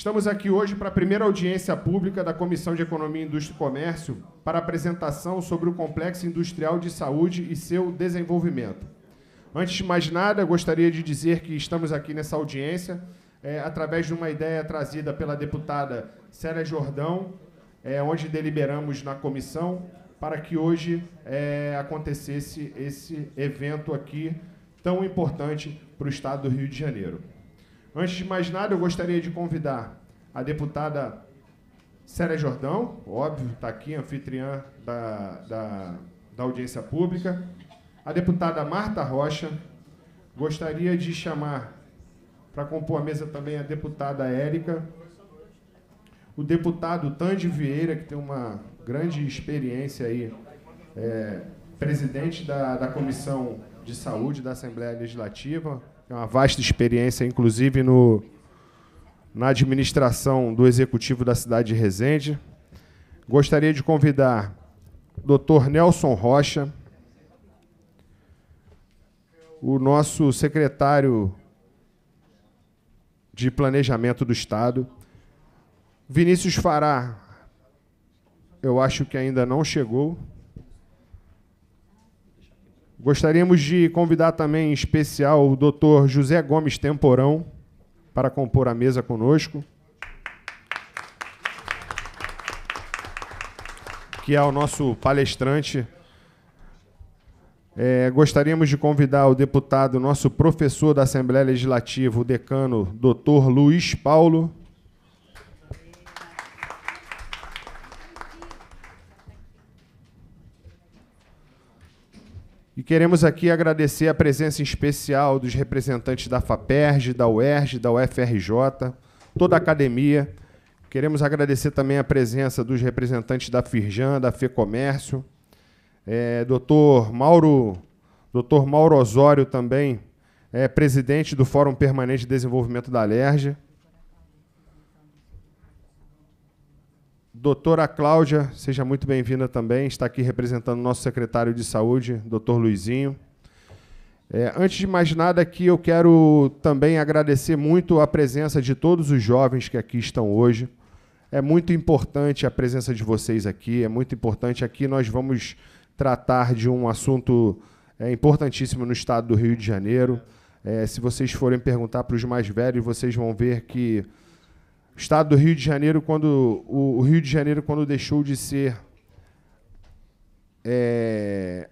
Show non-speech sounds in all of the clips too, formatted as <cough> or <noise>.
Estamos aqui hoje para a primeira audiência pública da Comissão de Economia, Indústria e Comércio para apresentação sobre o Complexo Industrial de Saúde e seu desenvolvimento. Antes de mais nada, gostaria de dizer que estamos aqui nessa audiência é, através de uma ideia trazida pela deputada Célia Jordão, é, onde deliberamos na comissão para que hoje é, acontecesse esse evento aqui tão importante para o Estado do Rio de Janeiro. Antes de mais nada, eu gostaria de convidar a deputada Séria Jordão, óbvio, está aqui, anfitriã da, da, da audiência pública. A deputada Marta Rocha, gostaria de chamar para compor a mesa também a deputada Érica, o deputado Tande Vieira, que tem uma grande experiência aí, é, presidente da, da Comissão de Saúde da Assembleia Legislativa, tem é uma vasta experiência, inclusive no, na administração do executivo da cidade de Resende. Gostaria de convidar o Dr. Nelson Rocha, o nosso secretário de Planejamento do Estado. Vinícius Fará, eu acho que ainda não chegou. Gostaríamos de convidar também em especial o Dr. José Gomes Temporão para compor a mesa conosco. Que é o nosso palestrante. É, gostaríamos de convidar o deputado, nosso professor da Assembleia Legislativa, o decano Dr. Luiz Paulo E queremos aqui agradecer a presença especial dos representantes da FAPERJ, da UERJ, da UFRJ, toda a academia. Queremos agradecer também a presença dos representantes da Firjan, da FEComércio, é, doutor Mauro, doutor Mauro Osório também, é, presidente do Fórum Permanente de Desenvolvimento da Alergia. Doutora Cláudia, seja muito bem-vinda também. Está aqui representando o nosso secretário de saúde, doutor Luizinho. É, antes de mais nada, aqui eu quero também agradecer muito a presença de todos os jovens que aqui estão hoje. É muito importante a presença de vocês aqui, é muito importante. Aqui nós vamos tratar de um assunto é, importantíssimo no estado do Rio de Janeiro. É, se vocês forem perguntar para os mais velhos, vocês vão ver que estado do Rio de Janeiro quando o, Rio de Janeiro quando deixou de ser é,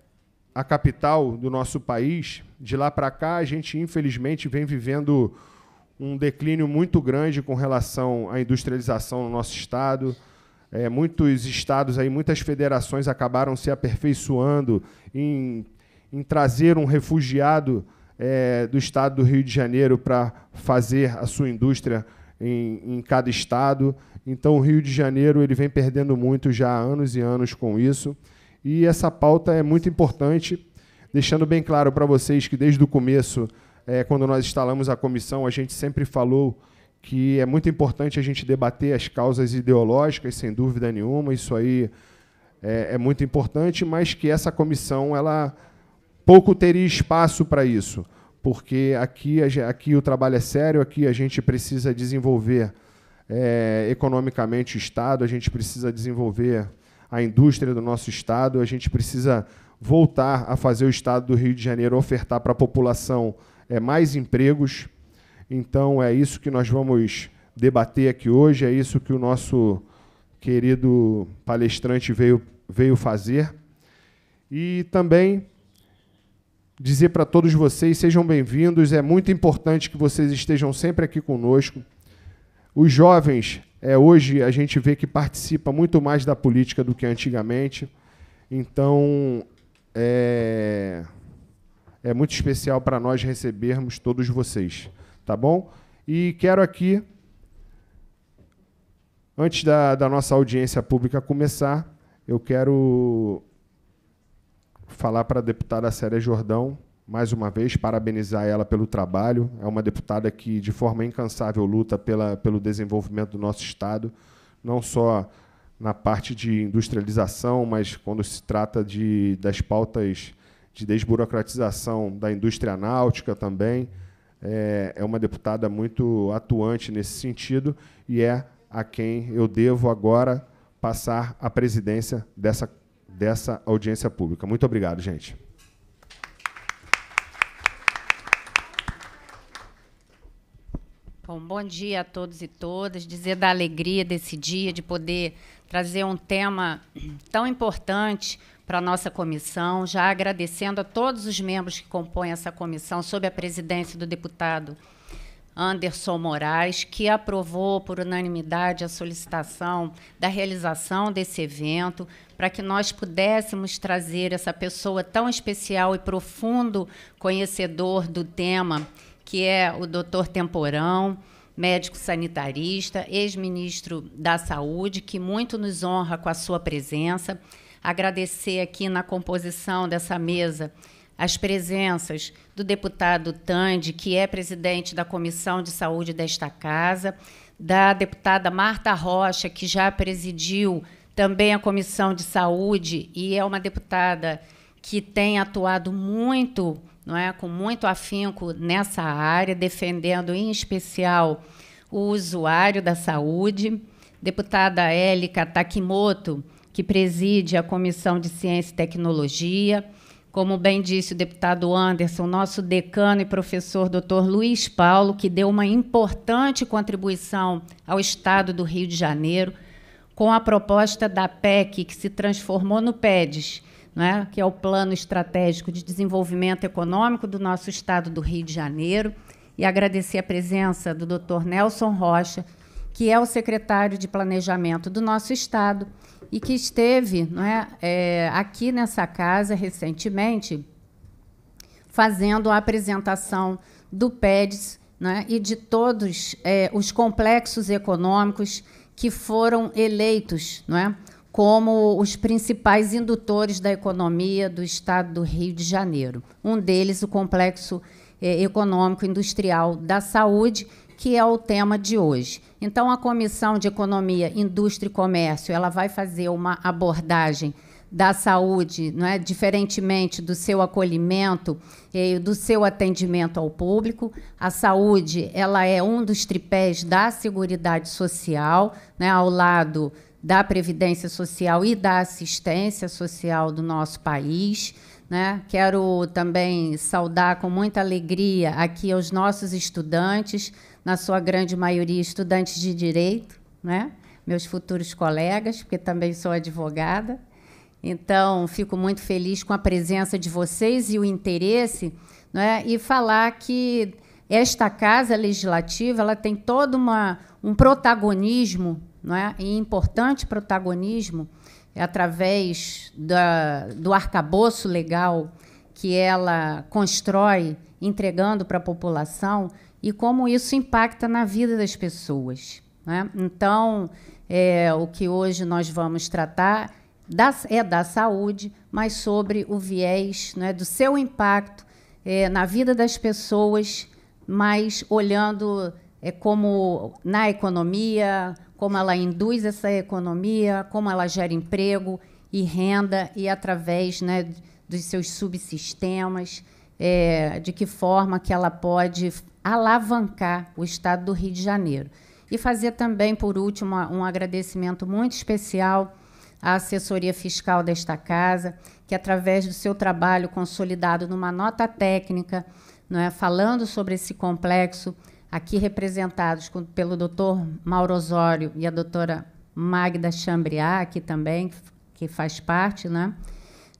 a capital do nosso país, de lá para cá a gente infelizmente vem vivendo um declínio muito grande com relação à industrialização no nosso estado. É, muitos estados aí, muitas federações acabaram se aperfeiçoando em, em trazer um refugiado é, do estado do Rio de Janeiro para fazer a sua indústria em, em cada estado. Então o Rio de Janeiro ele vem perdendo muito já há anos e anos com isso. E essa pauta é muito importante, deixando bem claro para vocês que desde o começo, é, quando nós instalamos a comissão, a gente sempre falou que é muito importante a gente debater as causas ideológicas, sem dúvida nenhuma, isso aí é, é muito importante, mas que essa comissão ela pouco teria espaço para isso porque aqui, aqui o trabalho é sério, aqui a gente precisa desenvolver é, economicamente o Estado, a gente precisa desenvolver a indústria do nosso Estado, a gente precisa voltar a fazer o Estado do Rio de Janeiro ofertar para a população é, mais empregos. Então é isso que nós vamos debater aqui hoje, é isso que o nosso querido palestrante veio, veio fazer. E também dizer para todos vocês: sejam bem-vindos, é muito importante que vocês estejam sempre aqui conosco. Os jovens, é, hoje a gente vê que participa muito mais da política do que antigamente, então é, é muito especial para nós recebermos todos vocês, tá bom? E quero aqui, antes da, da nossa audiência pública começar, eu quero falar para a deputada Séria Jordão, mais uma vez, parabenizar ela pelo trabalho. É uma deputada que, de forma incansável, luta pela, pelo desenvolvimento do nosso Estado, não só na parte de industrialização, mas quando se trata de, das pautas de desburocratização da indústria náutica também. É, é uma deputada muito atuante nesse sentido e é a quem eu devo agora passar a presidência dessa dessa audiência pública. Muito obrigado, gente. Bom, bom dia a todos e todas. Dizer da alegria desse dia, de poder trazer um tema tão importante para a nossa comissão, já agradecendo a todos os membros que compõem essa comissão, sob a presidência do deputado Anderson Moraes, que aprovou por unanimidade a solicitação da realização desse evento, para que nós pudéssemos trazer essa pessoa tão especial e profundo conhecedor do tema, que é o doutor Temporão, médico sanitarista, ex-ministro da Saúde, que muito nos honra com a sua presença. Agradecer aqui na composição dessa mesa as presenças do deputado Tande, que é presidente da Comissão de Saúde desta Casa, da deputada Marta Rocha, que já presidiu também a Comissão de Saúde, e é uma deputada que tem atuado muito, não é, com muito afinco nessa área, defendendo em especial o usuário da saúde. Deputada Élica Takimoto, que preside a Comissão de Ciência e Tecnologia. Como bem disse o deputado Anderson, nosso decano e professor Dr. Luiz Paulo, que deu uma importante contribuição ao Estado do Rio de Janeiro com a proposta da PEC, que se transformou no PEDES, né, que é o Plano Estratégico de Desenvolvimento Econômico do nosso estado do Rio de Janeiro, e agradecer a presença do Dr. Nelson Rocha, que é o secretário de Planejamento do nosso estado e que esteve né, é aqui nessa casa recentemente fazendo a apresentação do PEDES né, e de todos é, os complexos econômicos que foram eleitos, não é? como os principais indutores da economia do estado do Rio de Janeiro. Um deles, o complexo eh, econômico industrial da saúde, que é o tema de hoje. Então, a Comissão de Economia, Indústria e Comércio, ela vai fazer uma abordagem da saúde, não é? diferentemente do seu acolhimento e do seu atendimento ao público. A saúde ela é um dos tripés da Seguridade Social, né? ao lado da Previdência Social e da assistência social do nosso país. Né? Quero também saudar com muita alegria aqui os nossos estudantes, na sua grande maioria estudantes de direito, né? meus futuros colegas, porque também sou advogada. Então, fico muito feliz com a presença de vocês e o interesse, né? e falar que esta casa legislativa ela tem todo uma, um protagonismo, né? e importante protagonismo, é através da, do arcabouço legal que ela constrói, entregando para a população, e como isso impacta na vida das pessoas. Né? Então, é, o que hoje nós vamos tratar da, é da saúde, mas sobre o viés né, do seu impacto é, na vida das pessoas, mas olhando é, como na economia, como ela induz essa economia, como ela gera emprego e renda e através né, dos seus subsistemas, é, de que forma que ela pode alavancar o Estado do Rio de Janeiro. E fazer também, por último, um agradecimento muito especial à assessoria fiscal desta casa, que através do seu trabalho consolidado numa nota técnica, não é, falando sobre esse complexo, aqui representados com, pelo doutor Mauro Osório e a doutora Magda Chambriá, aqui também, que faz parte né,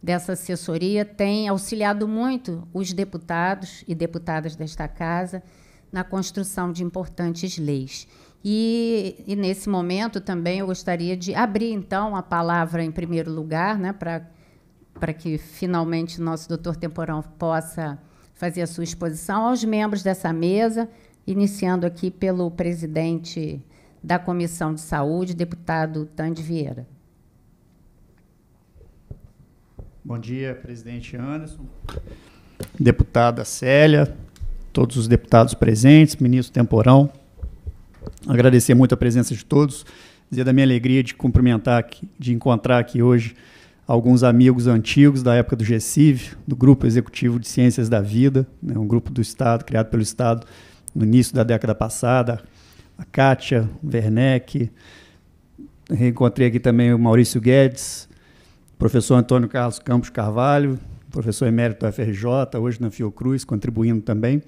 dessa assessoria, tem auxiliado muito os deputados e deputadas desta casa na construção de importantes leis. E, e, nesse momento também eu gostaria de abrir então a palavra em primeiro lugar, né, para que finalmente o nosso doutor Temporão possa fazer a sua exposição aos membros dessa mesa, iniciando aqui pelo presidente da Comissão de Saúde, deputado Tande Vieira. Bom dia, presidente Anderson, deputada Célia, todos os deputados presentes, ministro Temporão, agradecer muito a presença de todos, dizer da minha alegria de cumprimentar, aqui, de encontrar aqui hoje alguns amigos antigos da época do GECIV, do Grupo Executivo de Ciências da Vida, né, um grupo do Estado, criado pelo Estado no início da década passada, a Kátia Werneck, reencontrei aqui também o Maurício Guedes, professor Antônio Carlos Campos Carvalho, professor emérito da FRJ, hoje na Fiocruz, contribuindo também.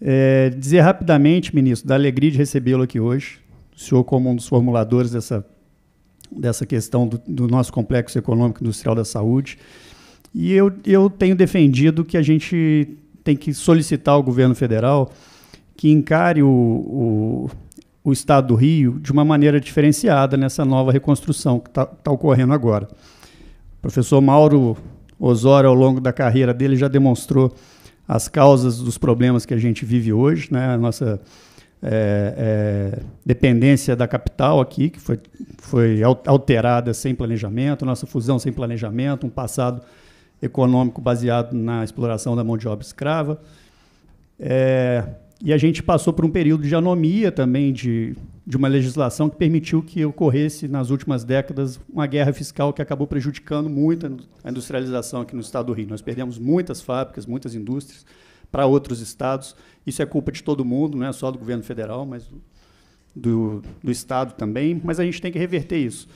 É, dizer rapidamente, ministro, da alegria de recebê-lo aqui hoje. O senhor, como um dos formuladores dessa, dessa questão do, do nosso complexo econômico industrial da saúde. E eu, eu tenho defendido que a gente tem que solicitar ao governo federal que encare o, o, o estado do Rio de uma maneira diferenciada nessa nova reconstrução que está tá ocorrendo agora. O professor Mauro Osório, ao longo da carreira dele, já demonstrou as causas dos problemas que a gente vive hoje, né? a nossa é, é, dependência da capital aqui, que foi, foi alterada sem planejamento, nossa fusão sem planejamento, um passado econômico baseado na exploração da mão de obra escrava. É, e a gente passou por um período de anomia também de, de uma legislação que permitiu que ocorresse, nas últimas décadas, uma guerra fiscal que acabou prejudicando muito a industrialização aqui no estado do Rio. Nós perdemos muitas fábricas, muitas indústrias para outros estados. Isso é culpa de todo mundo, não é só do governo federal, mas do, do, do estado também. Mas a gente tem que reverter isso.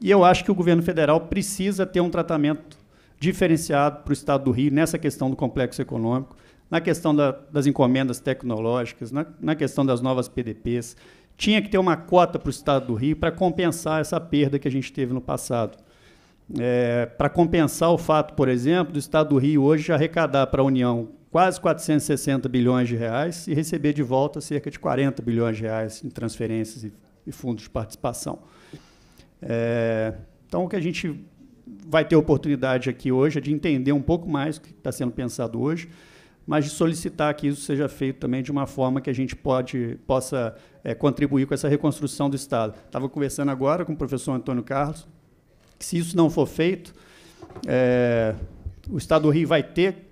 E eu acho que o governo federal precisa ter um tratamento diferenciado para o estado do Rio nessa questão do complexo econômico na questão da, das encomendas tecnológicas, na, na questão das novas PDPs. Tinha que ter uma cota para o Estado do Rio para compensar essa perda que a gente teve no passado. É, para compensar o fato, por exemplo, do Estado do Rio hoje arrecadar para a União quase 460 bilhões de reais e receber de volta cerca de 40 bilhões de reais em transferências e, e fundos de participação. É, então, o que a gente vai ter oportunidade aqui hoje é de entender um pouco mais o que está sendo pensado hoje mas de solicitar que isso seja feito também de uma forma que a gente pode, possa é, contribuir com essa reconstrução do Estado. Estava conversando agora com o professor Antônio Carlos, que se isso não for feito, é, o Estado do Rio vai ter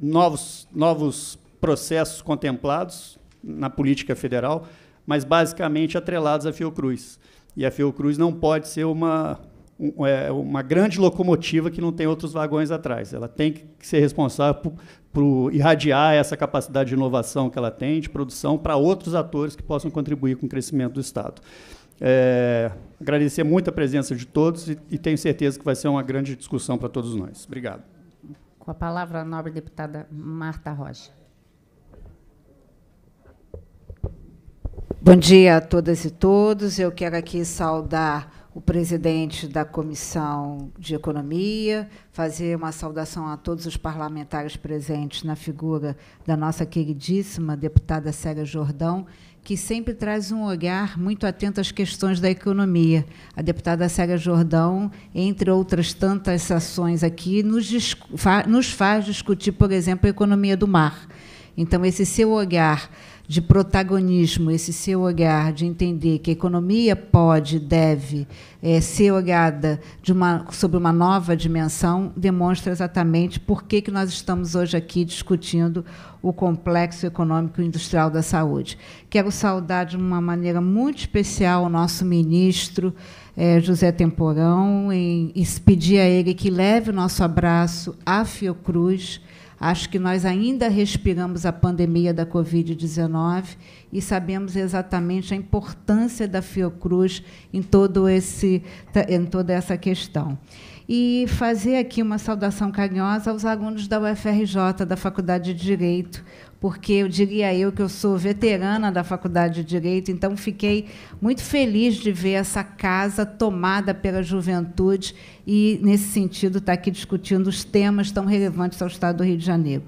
novos, novos processos contemplados na política federal, mas basicamente atrelados à Fiocruz. E a Fiocruz não pode ser uma, um, é, uma grande locomotiva que não tem outros vagões atrás. Ela tem que ser responsável por pro, irradiar essa capacidade de inovação que ela tem, de produção, para outros atores que possam contribuir com o crescimento do Estado. É, agradecer muito a presença de todos e, e tenho certeza que vai ser uma grande discussão para todos nós. Obrigado. Com a palavra, a nobre deputada Marta Rocha. Bom dia a todas e todos. Eu quero aqui saudar o presidente da Comissão de Economia, fazer uma saudação a todos os parlamentares presentes na figura da nossa queridíssima deputada Célia Jordão, que sempre traz um olhar muito atento às questões da economia. A deputada Célia Jordão, entre outras tantas ações aqui, nos, nos faz discutir, por exemplo, a economia do mar. Então, esse seu olhar de protagonismo, esse seu olhar de entender que a economia pode, deve é, ser olhada de uma, sobre uma nova dimensão, demonstra exatamente por que, que nós estamos hoje aqui discutindo o complexo econômico e industrial da saúde. Quero saudar de uma maneira muito especial o nosso ministro. É, José Temporão, e pedir a ele que leve o nosso abraço à Fiocruz, Acho que nós ainda respiramos a pandemia da Covid-19 e sabemos exatamente a importância da Fiocruz em, todo esse, em toda essa questão. E fazer aqui uma saudação carinhosa aos alunos da UFRJ, da Faculdade de Direito, porque eu diria eu que eu sou veterana da Faculdade de Direito, então fiquei muito feliz de ver essa casa tomada pela juventude e, nesse sentido, estar tá aqui discutindo os temas tão relevantes ao Estado do Rio de Janeiro.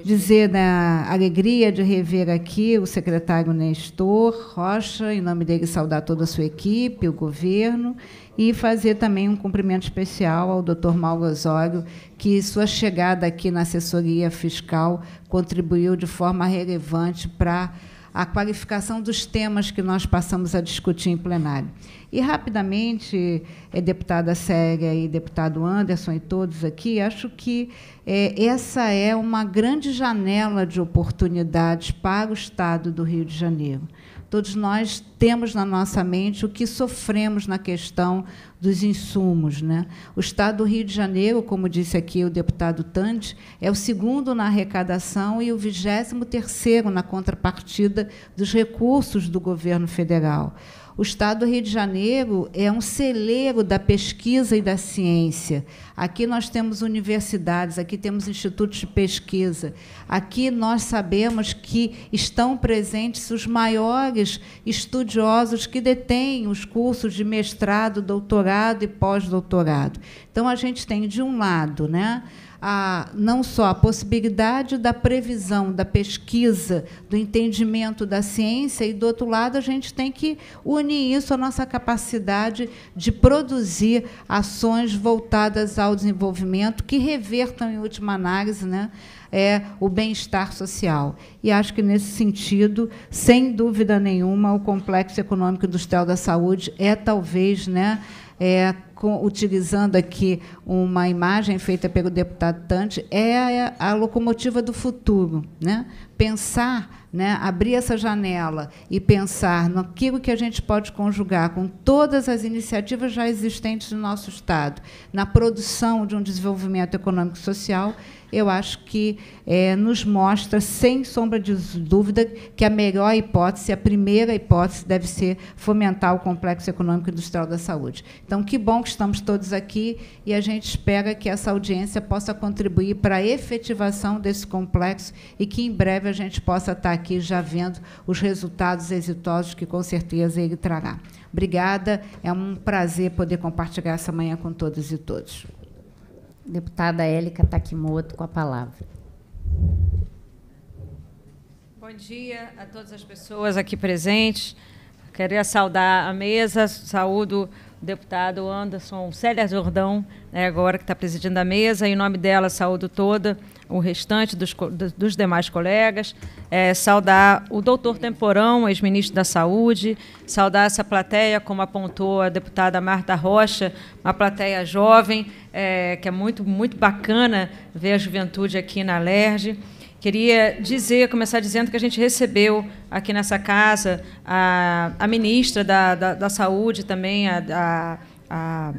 É. dizer da né, alegria de rever aqui o secretário Nestor Rocha, em nome dele saudar toda a sua equipe, o governo, e fazer também um cumprimento especial ao Dr. Mauro Osório, que sua chegada aqui na assessoria fiscal contribuiu de forma relevante para a qualificação dos temas que nós passamos a discutir em plenário. E, rapidamente, é deputada Séria e deputado Anderson e todos aqui, acho que eh, essa é uma grande janela de oportunidades para o Estado do Rio de Janeiro. Todos nós temos na nossa mente o que sofremos na questão dos insumos. Né? O Estado do Rio de Janeiro, como disse aqui o deputado Tante, é o segundo na arrecadação e o vigésimo terceiro na contrapartida dos recursos do governo federal. O Estado do Rio de Janeiro é um celeiro da pesquisa e da ciência. Aqui nós temos universidades, aqui temos institutos de pesquisa, aqui nós sabemos que estão presentes os maiores estudiosos que detêm os cursos de mestrado, doutorado e pós-doutorado. Então, a gente tem, de um lado, né? a, não só a possibilidade da previsão, da pesquisa, do entendimento da ciência, e, do outro lado, a gente tem que unir isso à nossa capacidade de produzir ações voltadas ao desenvolvimento que revertam, em última análise, né, é, o bem-estar social. E acho que, nesse sentido, sem dúvida nenhuma, o complexo econômico industrial da saúde é talvez. Né, é, com, utilizando aqui uma imagem feita pelo deputado Tante, é a, é a locomotiva do futuro. Né? Pensar, né, abrir essa janela e pensar naquilo que a gente pode conjugar com todas as iniciativas já existentes no nosso Estado, na produção de um desenvolvimento econômico e social, eu acho que é, nos mostra, sem sombra de dúvida, que a melhor hipótese, a primeira hipótese, deve ser fomentar o complexo econômico industrial da saúde. Então, que bom que estamos todos aqui e a gente espera que essa audiência possa contribuir para a efetivação desse complexo e que em breve a gente possa estar aqui já vendo os resultados exitosos que com certeza ele trará. Obrigada, é um prazer poder compartilhar essa manhã com todos e todos. Deputada Élica Takimoto, com a palavra. Bom dia a todas as pessoas aqui presentes. Queria saudar a mesa, saúdo deputado Anderson Célia Jordão, né, agora que está presidindo a mesa. Em nome dela, saúdo toda o restante dos, dos demais colegas. É, saudar o doutor Temporão, ex-ministro da Saúde. Saudar essa plateia, como apontou a deputada Marta Rocha, uma plateia jovem, é, que é muito, muito bacana ver a juventude aqui na LERJ. Queria dizer, começar dizendo que a gente recebeu aqui nessa casa a, a ministra da, da, da, Saúde também, a, a, a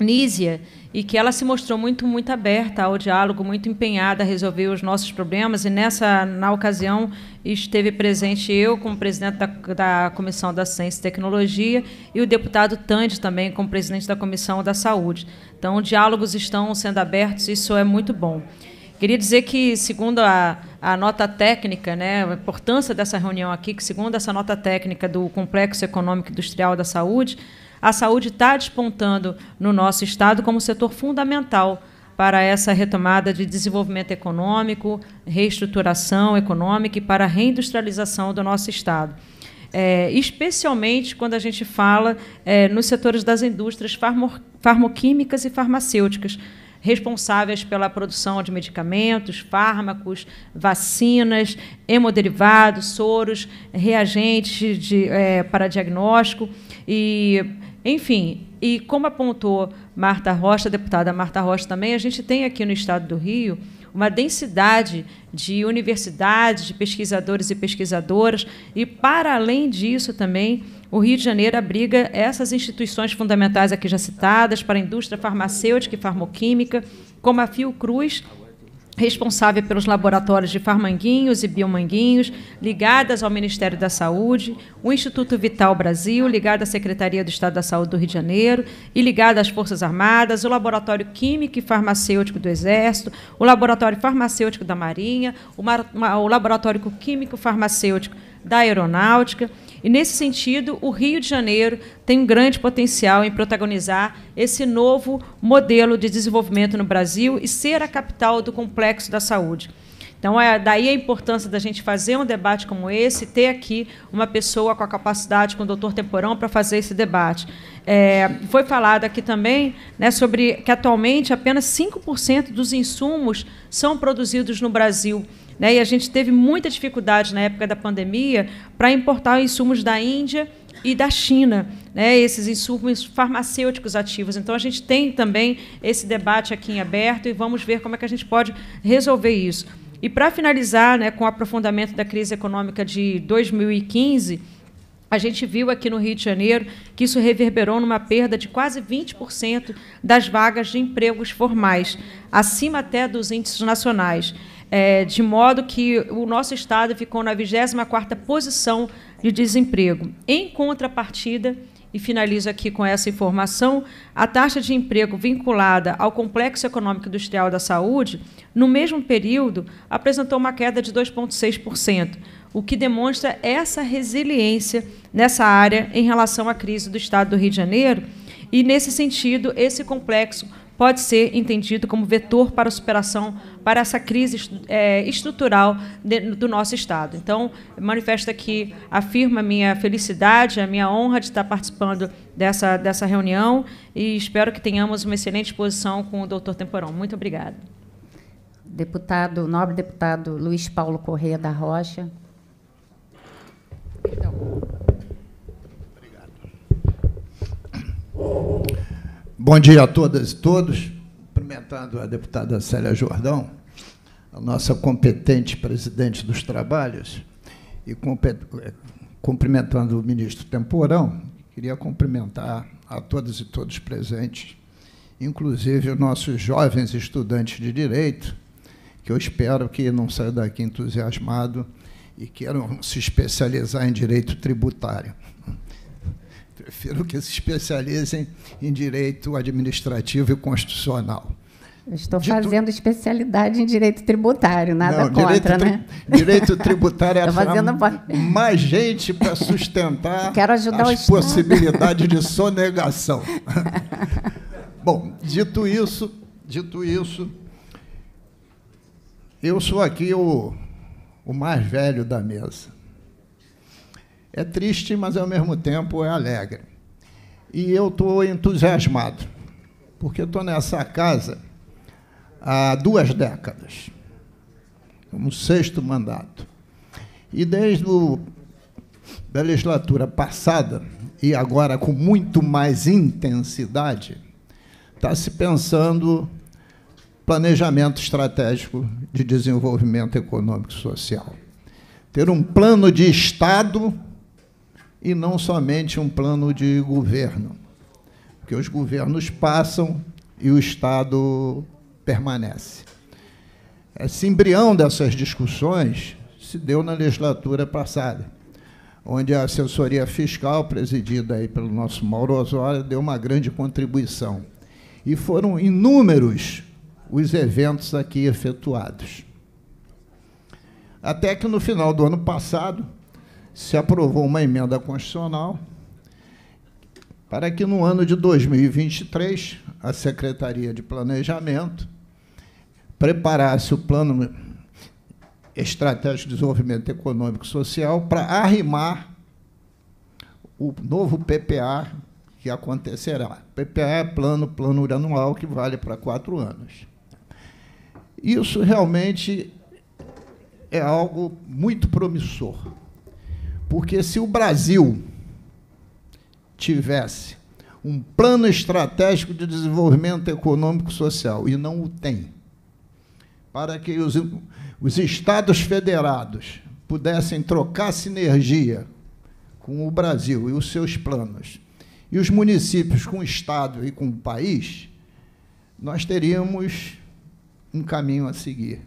Nízia, e que ela se mostrou muito, muito aberta ao diálogo, muito empenhada a resolver os nossos problemas. E nessa, na ocasião, esteve presente eu, como presidente da, da Comissão da Ciência e Tecnologia, e o deputado Tandes também, como presidente da Comissão da Saúde. Então, diálogos estão sendo abertos, isso é muito bom. Queria dizer que, segundo a, a nota técnica, né, a importância dessa reunião aqui, que segundo essa nota técnica do Complexo Econômico Industrial da Saúde, a saúde está despontando no nosso estado como setor fundamental para essa retomada de desenvolvimento econômico, reestruturação econômica e para a reindustrialização do nosso estado. É, especialmente quando a gente fala é, nos setores das indústrias farmo farmoquímicas e farmacêuticas, responsáveis pela produção de medicamentos, fármacos, vacinas, hemoderivados, soros, reagentes de, é, para diagnóstico e, enfim, e como apontou Marta Rocha, deputada Marta Rocha também, a gente tem aqui no Estado do Rio uma densidade de universidades, de pesquisadores e pesquisadoras, e, para além disso, também o Rio de Janeiro abriga essas instituições fundamentais aqui já citadas para a indústria farmacêutica e farmoquímica, como a Fiocruz, responsável pelos laboratórios de Farmanguinhos e Biomanguinhos, ligadas ao Ministério da Saúde, o Instituto Vital Brasil, ligado à Secretaria do Estado da Saúde do Rio de Janeiro e ligado às Forças Armadas, o Laboratório Químico e Farmacêutico do Exército, o Laboratório Farmacêutico da Marinha, o, Mar... o Laboratório Químico Farmacêutico da Aeronáutica, e, nesse sentido, o Rio de Janeiro tem um grande potencial em protagonizar esse novo modelo de desenvolvimento no Brasil e ser a capital do complexo da saúde. Então, é daí a importância da gente fazer um debate como esse, ter aqui uma pessoa com a capacidade, com o doutor Temporão, para fazer esse debate. É, foi falado aqui também né, sobre que atualmente apenas 5% dos insumos são produzidos no Brasil. Né, e a gente teve muita dificuldade na época da pandemia para importar insumos da Índia e da China, né, esses insumos farmacêuticos ativos. Então, a gente tem também esse debate aqui em aberto e vamos ver como é que a gente pode resolver isso. E para finalizar, né, com o aprofundamento da crise econômica de 2015, a gente viu aqui no Rio de Janeiro que isso reverberou numa perda de quase 20% das vagas de empregos formais, acima até dos índices nacionais. É, de modo que o nosso Estado ficou na 24ª posição de desemprego. Em contrapartida, e finalizo aqui com essa informação, a taxa de emprego vinculada ao Complexo Econômico Industrial da Saúde, no mesmo período, apresentou uma queda de 2,6%, o que demonstra essa resiliência nessa área em relação à crise do Estado do Rio de Janeiro. E, nesse sentido, esse complexo pode ser entendido como vetor para a superação para essa crise é, estrutural de, do nosso Estado. Então, manifesto aqui, afirma a minha felicidade, a minha honra de estar participando dessa, dessa reunião e espero que tenhamos uma excelente exposição com o doutor Temporão. Muito obrigada. Deputado, nobre deputado Luiz Paulo Correia da Rocha. Então. Obrigado. Bom dia a todas e todos. Cumprimentando a deputada Célia Jordão, a nossa competente presidente dos trabalhos, e eh, cumprimentando o ministro Temporão, queria cumprimentar a todas e todos presentes, inclusive os nossos jovens estudantes de direito, que eu espero que não saiam daqui entusiasmado e queiram se especializar em direito tributário prefiro que se especializem em direito administrativo e constitucional. Eu estou Dito... fazendo especialidade em direito tributário, nada Não, contra, direito tri... né? Direito tributário <laughs> é fazendo... mais gente para sustentar <laughs> as possibilidades de <laughs> sonegação. Bom, dito isso, dito isso, eu sou aqui o, o mais velho da mesa. É triste, mas ao mesmo tempo é alegre. E eu estou entusiasmado, porque estou nessa casa há duas décadas, um sexto mandato. E desde o, da legislatura passada, e agora com muito mais intensidade, está se pensando planejamento estratégico de desenvolvimento econômico e social. Ter um plano de Estado e não somente um plano de governo, porque os governos passam e o Estado permanece. Esse embrião dessas discussões se deu na legislatura passada, onde a assessoria fiscal, presidida aí pelo nosso Mauro Osório, deu uma grande contribuição. E foram inúmeros os eventos aqui efetuados. Até que no final do ano passado, se aprovou uma emenda constitucional para que no ano de 2023 a Secretaria de Planejamento preparasse o Plano Estratégico de Desenvolvimento Econômico e Social para arrimar o novo PPA que acontecerá. PPA é plano plurianual que vale para quatro anos. Isso realmente é algo muito promissor porque se o Brasil tivesse um plano estratégico de desenvolvimento econômico social, e não o tem, para que os, os estados federados pudessem trocar sinergia com o Brasil e os seus planos, e os municípios com o estado e com o país, nós teríamos um caminho a seguir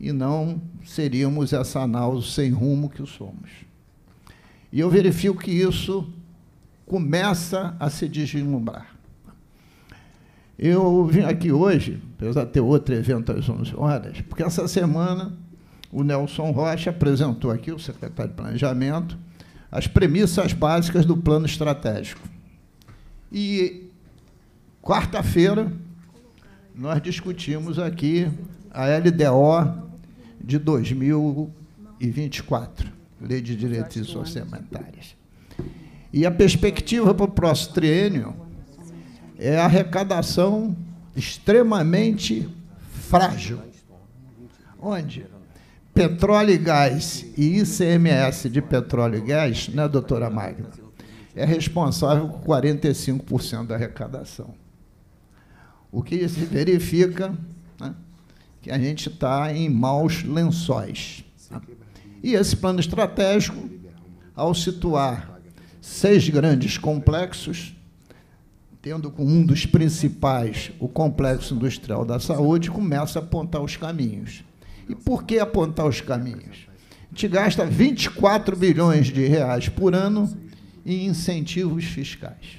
e não seríamos essa análise sem rumo que somos. E eu verifico que isso começa a se deslumbrar. Eu vim aqui hoje, apesar de ter outro evento às 11 horas, porque essa semana o Nelson Rocha apresentou aqui, o secretário de Planejamento, as premissas básicas do plano estratégico. E quarta-feira nós discutimos aqui a LDO de 2024. Lei de Diretrizes Orçamentárias. E a perspectiva para o próximo triênio é a arrecadação extremamente frágil, onde petróleo e gás e ICMS de petróleo e gás, né, doutora Magna, é responsável por 45% da arrecadação. O que se verifica né, que a gente está em maus lençóis. E esse plano estratégico, ao situar seis grandes complexos, tendo como um dos principais o Complexo Industrial da Saúde, começa a apontar os caminhos. E por que apontar os caminhos? A gente gasta 24 bilhões de reais por ano em incentivos fiscais.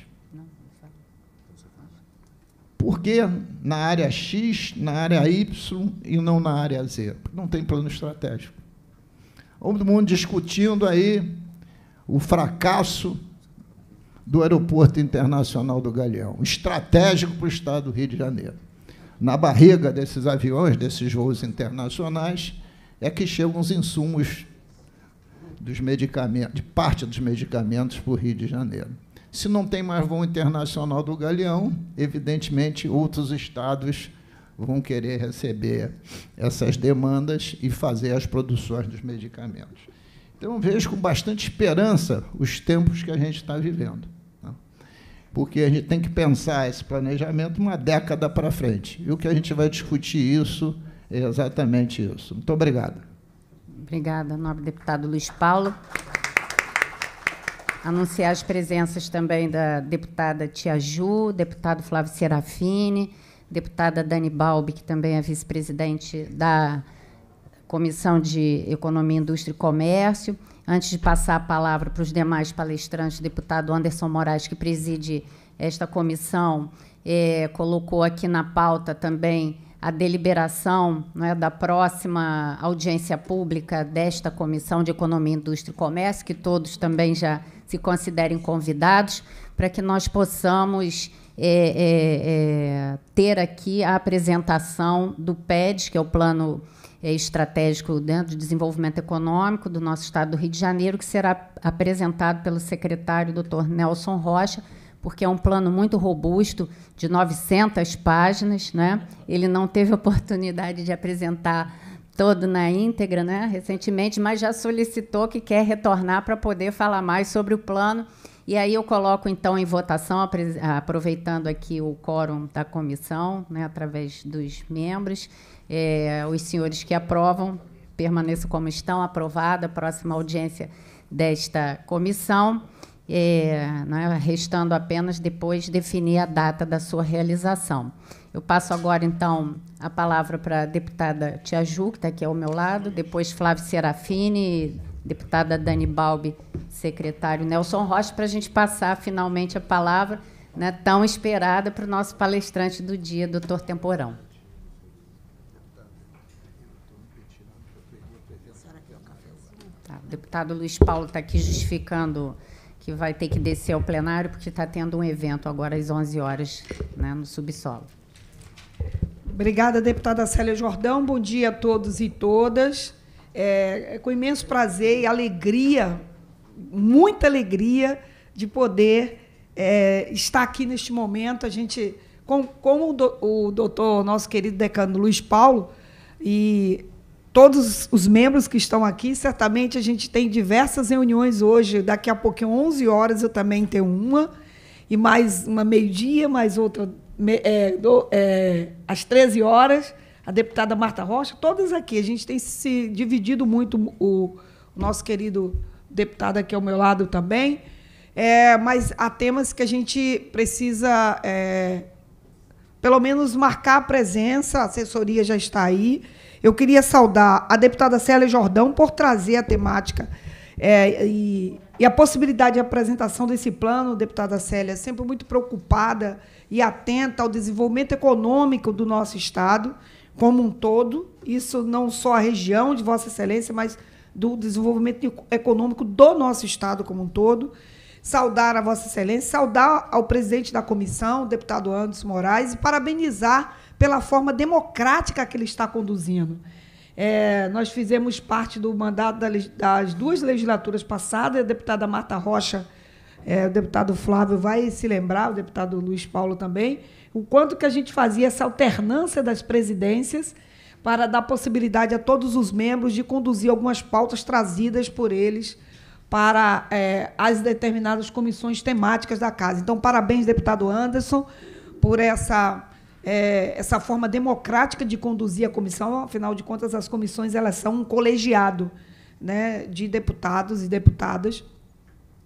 Por que na área X, na área Y e não na área Z? não tem plano estratégico todo mundo discutindo aí o fracasso do Aeroporto Internacional do Galeão, estratégico para o estado do Rio de Janeiro. Na barriga desses aviões, desses voos internacionais, é que chegam os insumos dos medicamentos, de parte dos medicamentos para o Rio de Janeiro. Se não tem mais voo internacional do Galeão, evidentemente outros estados vão querer receber essas demandas e fazer as produções dos medicamentos. Então, vejo com bastante esperança os tempos que a gente está vivendo. Né? Porque a gente tem que pensar esse planejamento uma década para frente. E o que a gente vai discutir isso é exatamente isso. Muito obrigado. Obrigada, nobre deputado Luiz Paulo. Anunciar as presenças também da deputada Tia Ju, deputado Flávio Serafini deputada Dani Balbi, que também é vice-presidente da Comissão de Economia, Indústria e Comércio. Antes de passar a palavra para os demais palestrantes, o deputado Anderson Moraes, que preside esta comissão, é, colocou aqui na pauta também a deliberação é, da próxima audiência pública desta Comissão de Economia, Indústria e Comércio, que todos também já se considerem convidados, para que nós possamos é, é, é, ter aqui a apresentação do PEDS, que é o Plano é, Estratégico de Desenvolvimento Econômico do nosso Estado do Rio de Janeiro, que será apresentado pelo secretário Dr. Nelson Rocha, porque é um plano muito robusto, de 900 páginas. Né? Ele não teve oportunidade de apresentar todo na íntegra né? recentemente, mas já solicitou que quer retornar para poder falar mais sobre o plano e aí eu coloco então em votação, aproveitando aqui o quórum da comissão, né, através dos membros, é, os senhores que aprovam, permaneçam como estão, aprovada, próxima audiência desta comissão, é, né, restando apenas depois definir a data da sua realização. Eu passo agora, então, a palavra para a deputada Tia Ju, que está aqui ao meu lado, depois Flávio Serafini, deputada Dani Balbi, secretário Nelson Rocha, para a gente passar finalmente a palavra né, tão esperada para o nosso palestrante do dia, doutor Temporão. Tá, o deputado Luiz Paulo está aqui justificando que vai ter que descer ao plenário, porque está tendo um evento agora às 11 horas né, no subsolo. Obrigada, deputada Célia Jordão. Bom dia a todos e todas é, com imenso prazer e alegria, muita alegria de poder é, estar aqui neste momento. A gente, com, com o, do, o doutor, nosso querido decano Luiz Paulo, e todos os membros que estão aqui, certamente a gente tem diversas reuniões hoje. Daqui a pouco, 11 horas, eu também tenho uma, e mais uma meio-dia, mais outra me, é, do, é, às 13 horas a deputada Marta Rocha, todas aqui. A gente tem se dividido muito, o, nosso querido deputado aqui ao meu lado também. É, mas há temas que a gente precisa, é, pelo menos, marcar a presença, a assessoria já está aí. Eu queria saudar a deputada Célia Jordão por trazer a temática é, e, e, a possibilidade de apresentação desse plano, deputada Célia, sempre muito preocupada e atenta ao desenvolvimento econômico do nosso Estado como um todo, isso não só a região de Vossa Excelência, mas do desenvolvimento econômico do nosso Estado como um todo. Saudar a Vossa Excelência, saudar ao presidente da comissão, o deputado Anderson Moraes, e parabenizar pela forma democrática que ele está conduzindo. É, nós fizemos parte do mandato das duas legislaturas passadas, a deputada Marta Rocha é, o deputado Flávio vai se lembrar, o deputado Luiz Paulo também, o quanto que a gente fazia essa alternância das presidências para dar possibilidade a todos os membros de conduzir algumas pautas trazidas por eles para é, as determinadas comissões temáticas da casa. Então, parabéns, deputado Anderson, por essa é, essa forma democrática de conduzir a comissão. Afinal de contas, as comissões elas são um colegiado né, de deputados e deputadas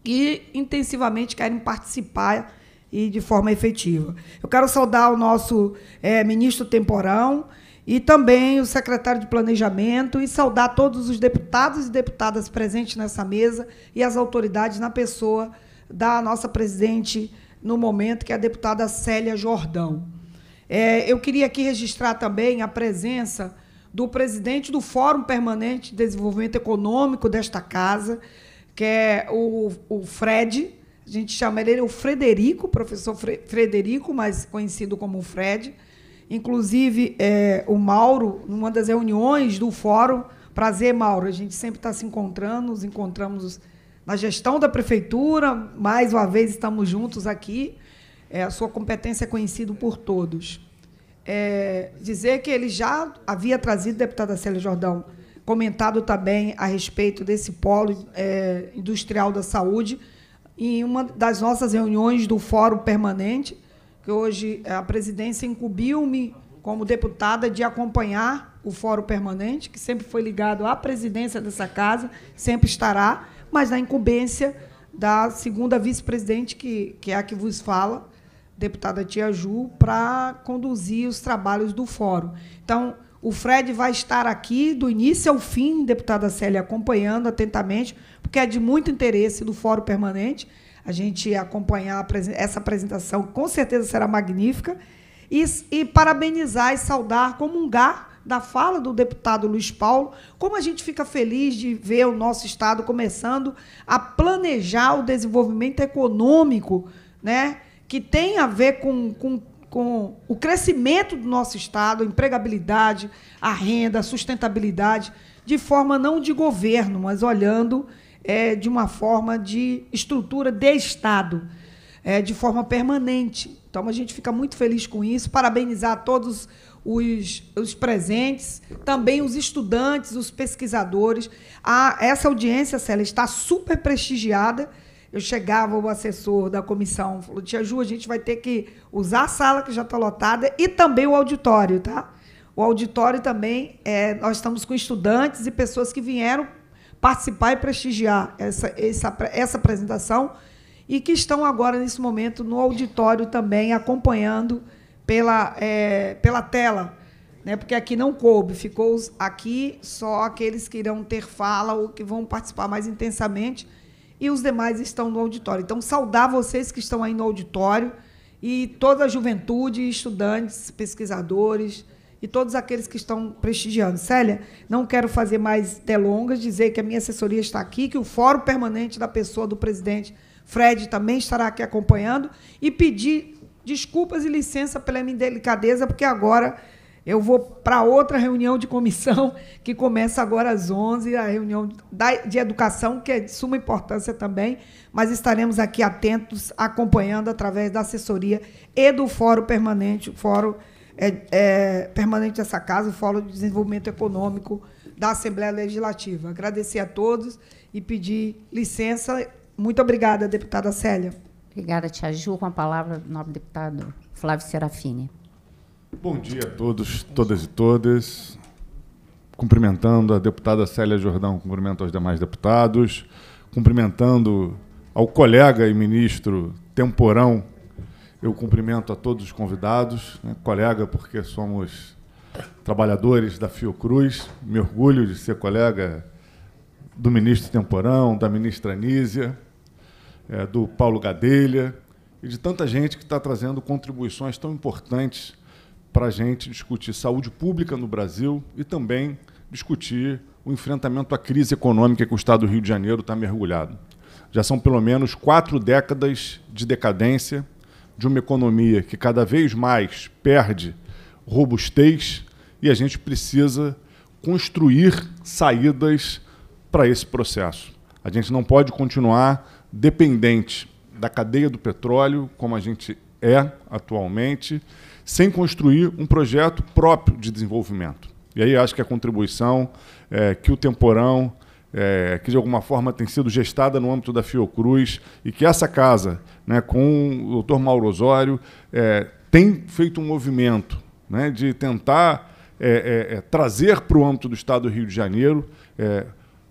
que intensivamente querem participar e de forma efetiva. Eu quero saudar o nosso é, ministro Temporão e também o secretário de Planejamento e saudar todos os deputados e deputadas presentes nessa mesa e as autoridades na pessoa da nossa presidente no momento, que é a deputada Célia Jordão. É, eu queria aqui registrar também a presença do presidente do Fórum Permanente de Desenvolvimento Econômico desta casa, que é o, o Fred, a gente chama ele é o Frederico, professor Fre Frederico, mais conhecido como Fred. Inclusive, é, o Mauro, numa das reuniões do fórum, prazer, Mauro, a gente sempre está se encontrando, nos encontramos na gestão da prefeitura, mais uma vez estamos juntos aqui. É, a sua competência é conhecida por todos. É, dizer que ele já havia trazido, deputada Célia Jordão, comentado também a respeito desse polo é, industrial da saúde em uma das nossas reuniões do Fórum Permanente, que hoje é, a presidência incumbiu-me como deputada de acompanhar o Fórum Permanente, que sempre foi ligado à presidência dessa casa, sempre estará, mas na incumbência da segunda vice-presidente, que, que é a que vos fala, deputada Tia Ju, para conduzir os trabalhos do Fórum. Então, o Fred vai estar aqui do início ao fim, deputada Célia, acompanhando atentamente, porque é de muito interesse do Fórum Permanente a gente acompanhar essa apresentação, com certeza será magnífica. E, e parabenizar e saudar, comungar da fala do deputado Luiz Paulo, como a gente fica feliz de ver o nosso Estado começando a planejar o desenvolvimento econômico, né? que tem a ver com, com com o crescimento do nosso Estado, a empregabilidade, a renda, a sustentabilidade, de forma não de governo, mas olhando é, de uma forma de estrutura de Estado, é, de forma permanente. Então, a gente fica muito feliz com isso. Parabenizar todos os, os presentes, também os estudantes, os pesquisadores. A, essa audiência, Célia, está super prestigiada eu chegava o assessor da comissão falou: Tia Ju, a gente vai ter que usar a sala que já está lotada e também o auditório, tá? O auditório também, é, nós estamos com estudantes e pessoas que vieram participar e prestigiar essa, essa, essa apresentação e que estão agora, nesse momento, no auditório também, acompanhando pela, é, pela tela. Né? Porque aqui não coube, ficou aqui só aqueles que irão ter fala ou que vão participar mais intensamente e os demais estão no auditório. Então, saudar vocês que estão aí no auditório e toda a juventude, estudantes, pesquisadores e todos aqueles que estão prestigiando. Célia, não quero fazer mais delongas, dizer que a minha assessoria está aqui, que o Fórum Permanente da Pessoa do Presidente Fred também estará aqui acompanhando e pedir desculpas e licença pela minha delicadeza, porque agora eu vou para outra reunião de comissão <laughs> que começa agora às 11, a reunião de educação, que é de suma importância também, mas estaremos aqui atentos, acompanhando através da assessoria e do Fórum Permanente, o Fórum é, é, Permanente dessa casa, o Fórum de Desenvolvimento Econômico da Assembleia Legislativa. Agradecer a todos e pedir licença. Muito obrigada, deputada Célia. Obrigada, Tia Ju. Com a palavra, nobre deputado Flávio Serafini. Bom dia a todos, todas e todas. Cumprimentando a deputada Célia Jordão, cumprimento aos demais deputados, cumprimentando ao colega e ministro Temporão, eu cumprimento a todos os convidados, né, colega, porque somos trabalhadores da Fiocruz, me orgulho de ser colega do ministro Temporão, da ministra Anísia, é, do Paulo Gadelha e de tanta gente que está trazendo contribuições tão importantes para a gente discutir saúde pública no Brasil e também discutir o enfrentamento à crise econômica que o Estado do Rio de Janeiro está mergulhado. Já são pelo menos quatro décadas de decadência, de uma economia que cada vez mais perde robustez e a gente precisa construir saídas para esse processo. A gente não pode continuar dependente da cadeia do petróleo, como a gente é atualmente, sem construir um projeto próprio de desenvolvimento. E aí acho que a contribuição é, que o Temporão, é, que de alguma forma tem sido gestada no âmbito da Fiocruz, e que essa casa, né, com o doutor Mauro Osório, é, tem feito um movimento né, de tentar é, é, é, trazer para o âmbito do Estado do Rio de Janeiro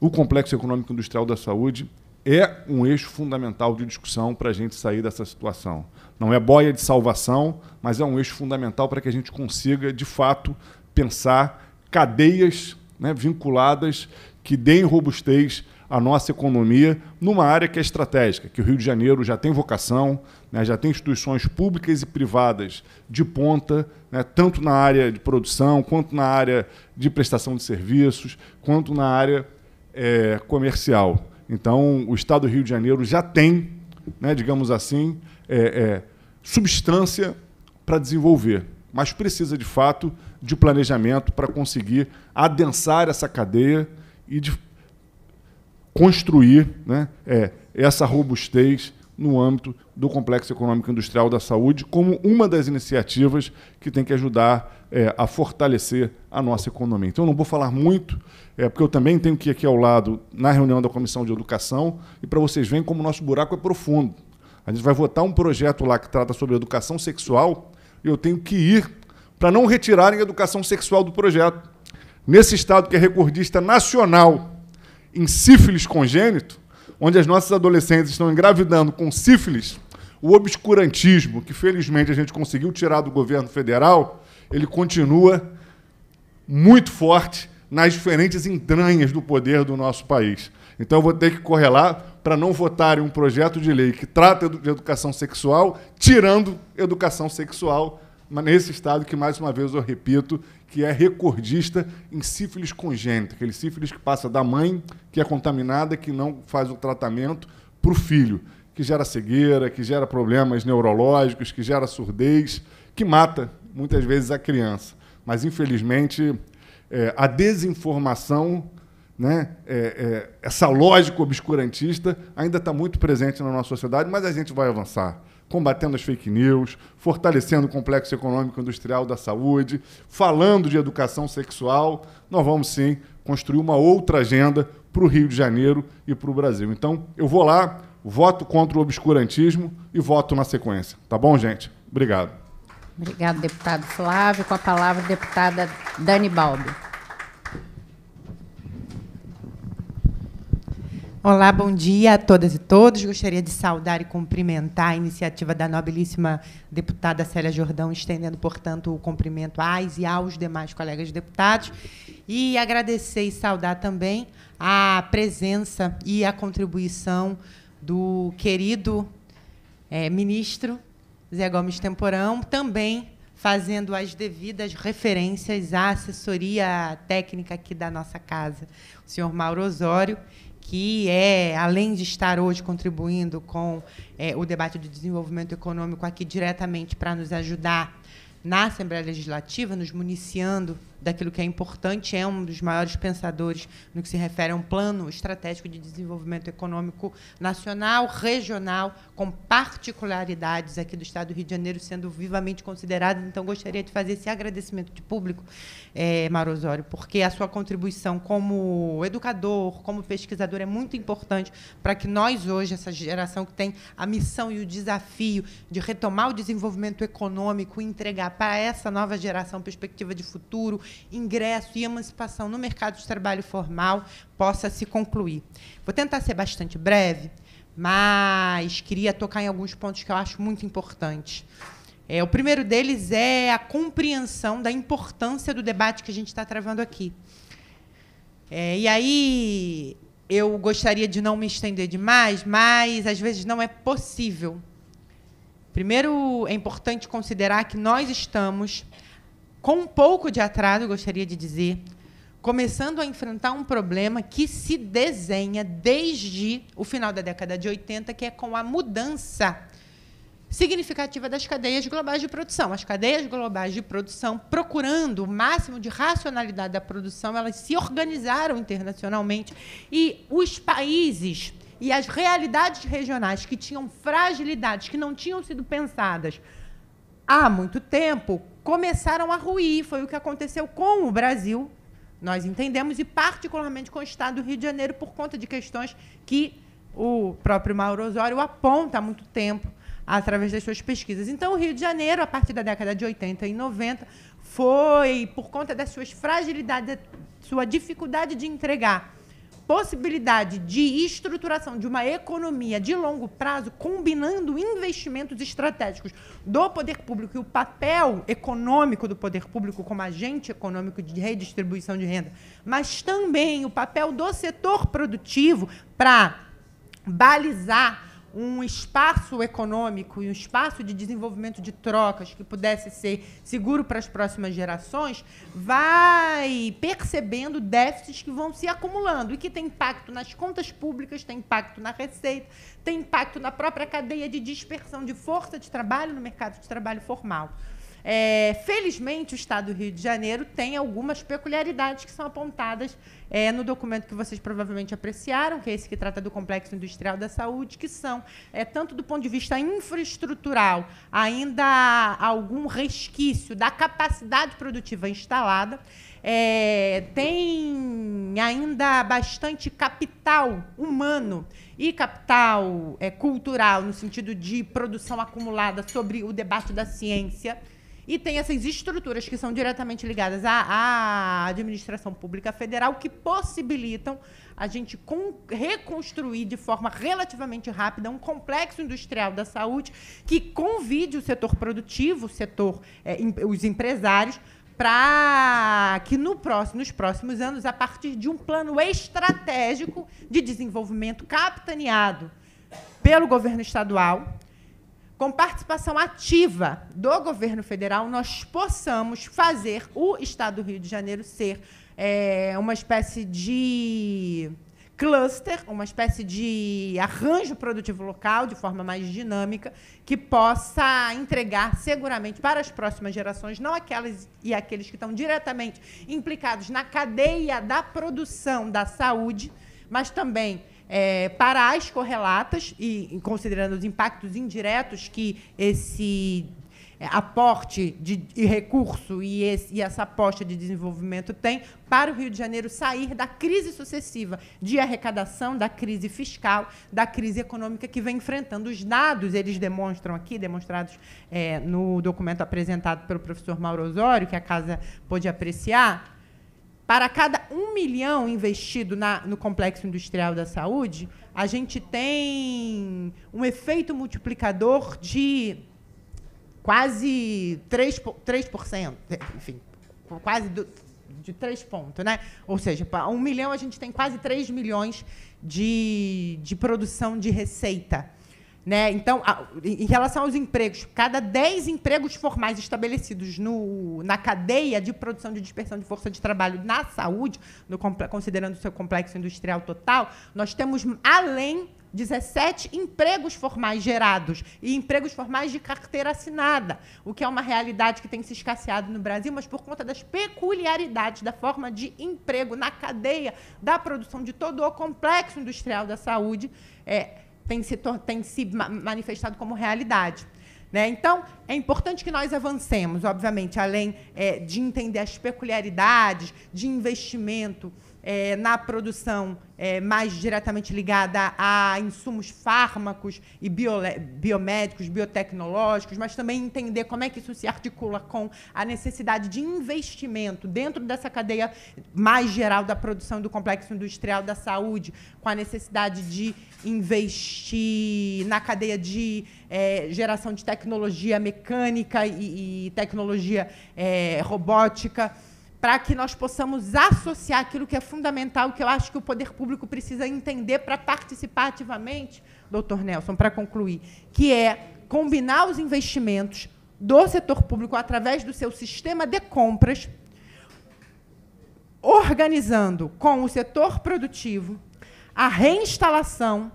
o Complexo Econômico Industrial da Saúde é um eixo fundamental de discussão para a gente sair dessa situação. Não é boia de salvação, mas é um eixo fundamental para que a gente consiga, de fato, pensar cadeias né, vinculadas que deem robustez à nossa economia numa área que é estratégica, que o Rio de Janeiro já tem vocação, né, já tem instituições públicas e privadas de ponta, né, tanto na área de produção, quanto na área de prestação de serviços, quanto na área é, comercial. Então, o Estado do Rio de Janeiro já tem, né, digamos assim, é, é, substância para desenvolver, mas precisa, de fato, de planejamento para conseguir adensar essa cadeia e de construir né, é, essa robustez no âmbito do Complexo Econômico Industrial da Saúde como uma das iniciativas que tem que ajudar é, a fortalecer a nossa economia. Então, eu não vou falar muito, é, porque eu também tenho que ir aqui ao lado na reunião da Comissão de Educação, e para vocês verem como o nosso buraco é profundo. A gente vai votar um projeto lá que trata sobre educação sexual, e eu tenho que ir para não retirarem a educação sexual do projeto. Nesse estado que é recordista nacional em sífilis congênito, onde as nossas adolescentes estão engravidando com sífilis, o obscurantismo, que felizmente a gente conseguiu tirar do governo federal, ele continua muito forte nas diferentes entranhas do poder do nosso país. Então eu vou ter que correlar para não votarem um projeto de lei que trata de educação sexual, tirando educação sexual nesse estado que, mais uma vez, eu repito, que é recordista em sífilis congênita, aquele sífilis que passa da mãe, que é contaminada, que não faz o tratamento, para o filho que gera cegueira, que gera problemas neurológicos, que gera surdez, que mata muitas vezes a criança. Mas, infelizmente, é, a desinformação, né, é, é, essa lógica obscurantista, ainda está muito presente na nossa sociedade, mas a gente vai avançar. Combatendo as fake news, fortalecendo o complexo econômico industrial da saúde, falando de educação sexual, nós vamos sim construir uma outra agenda para o Rio de Janeiro e para o Brasil. Então, eu vou lá, voto contra o obscurantismo e voto na sequência. Tá bom, gente? Obrigado. Obrigado, deputado Flávio. Com a palavra, deputada Dani Balbi. Olá, bom dia a todas e todos. Gostaria de saudar e cumprimentar a iniciativa da nobilíssima deputada Célia Jordão, estendendo, portanto, o cumprimento às e aos demais colegas deputados. E agradecer e saudar também a presença e a contribuição do querido é, ministro Zé Gomes Temporão, também fazendo as devidas referências à assessoria técnica aqui da nossa casa, o senhor Mauro Osório, que é, além de estar hoje contribuindo com é, o debate do desenvolvimento econômico aqui diretamente para nos ajudar na Assembleia Legislativa, nos municiando daquilo que é importante, é um dos maiores pensadores no que se refere a um plano estratégico de desenvolvimento econômico nacional, regional, com particularidades aqui do Estado do Rio de Janeiro sendo vivamente consideradas. Então, gostaria de fazer esse agradecimento de público, é, Osório, porque a sua contribuição como educador, como pesquisador, é muito importante para que nós, hoje, essa geração que tem a missão e o desafio de retomar o desenvolvimento econômico, entregar para essa nova geração perspectiva de futuro, ingresso e emancipação no mercado de trabalho formal possa se concluir. Vou tentar ser bastante breve, mas queria tocar em alguns pontos que eu acho muito importantes. É, o primeiro deles é a compreensão da importância do debate que a gente está travando aqui. É, e aí, eu gostaria de não me estender demais, mas às vezes não é possível. Primeiro, é importante considerar que nós estamos com um pouco de atraso, gostaria de dizer, começando a enfrentar um problema que se desenha desde o final da década de 80, que é com a mudança significativa das cadeias globais de produção. As cadeias globais de produção, procurando o máximo de racionalidade da produção, elas se organizaram internacionalmente e os países e as realidades regionais que tinham fragilidades que não tinham sido pensadas há muito tempo começaram a ruir. Foi o que aconteceu com o Brasil, nós entendemos, e particularmente com o Estado do Rio de Janeiro, por conta de questões que o próprio Mauro Osório aponta há muito tempo através das suas pesquisas. Então, o Rio de Janeiro, a partir da década de 80 e 90, foi, por conta das suas fragilidades, sua dificuldade de entregar possibilidade de estruturação de uma economia de longo prazo, combinando investimentos estratégicos do poder público e o papel econômico do poder público como agente econômico de redistribuição de renda, mas também o papel do setor produtivo para balizar um espaço econômico e um espaço de desenvolvimento de trocas que pudesse ser seguro para as próximas gerações, vai percebendo déficits que vão se acumulando e que tem impacto nas contas públicas, tem impacto na receita, tem impacto na própria cadeia de dispersão de força de trabalho no mercado de trabalho formal. É, felizmente, o estado do Rio de Janeiro tem algumas peculiaridades que são apontadas é, no documento que vocês provavelmente apreciaram, que é esse que trata do complexo industrial da saúde, que são, é, tanto do ponto de vista infraestrutural, ainda há algum resquício da capacidade produtiva instalada, é, tem ainda bastante capital humano e capital é, cultural, no sentido de produção acumulada sobre o debate da ciência. E tem essas estruturas que são diretamente ligadas à, à administração pública federal que possibilitam a gente com, reconstruir de forma relativamente rápida um complexo industrial da saúde que convide o setor produtivo, o setor, é, em, os empresários, para que no próximo, nos próximos anos, a partir de um plano estratégico de desenvolvimento capitaneado pelo governo estadual, com participação ativa do governo federal, nós possamos fazer o Estado do Rio de Janeiro ser é, uma espécie de cluster, uma espécie de arranjo produtivo local de forma mais dinâmica, que possa entregar seguramente para as próximas gerações, não aquelas e aqueles que estão diretamente implicados na cadeia da produção da saúde, mas também é, para as correlatas, e considerando os impactos indiretos que esse é, aporte de, de recurso e, esse, e, essa aposta de desenvolvimento tem para o Rio de Janeiro sair da crise sucessiva de arrecadação, da crise fiscal, da crise econômica que vem enfrentando. Os dados, eles demonstram aqui, demonstrados é, no documento apresentado pelo professor Mauro Osório, que a casa pôde apreciar, para cada um milhão investido na, no complexo industrial da saúde, a gente tem um efeito multiplicador de quase 3%, 3% enfim, quase do, de 3 pontos, né? Ou seja, para um milhão a gente tem quase 3 milhões de, de produção de receita. Né? Então, a, em relação aos empregos, cada 10 empregos formais estabelecidos no, na cadeia de produção de dispersão de força de trabalho na saúde, no, considerando o seu complexo industrial total, nós temos além 17 empregos formais gerados e empregos formais de carteira assinada, o que é uma realidade que tem se escasseado no Brasil, mas por conta das peculiaridades da forma de emprego na cadeia da produção de todo o complexo industrial da saúde. É, tem se, tem se manifestado como realidade. Né? Então, é importante que nós avancemos, obviamente, além é, de entender as peculiaridades de investimento é, na produção é, mais diretamente ligada a insumos fármacos e bio, biomédicos, biotecnológicos, mas também entender como é que isso se articula com a necessidade de investimento dentro dessa cadeia mais geral da produção do complexo industrial da saúde, com a necessidade de investir na cadeia de é, geração de tecnologia mecânica e, e tecnologia é, robótica para que nós possamos associar aquilo que é fundamental, que eu acho que o poder público precisa entender para participar ativamente, doutor Nelson, para concluir, que é combinar os investimentos do setor público através do seu sistema de compras, organizando com o setor produtivo a reinstalação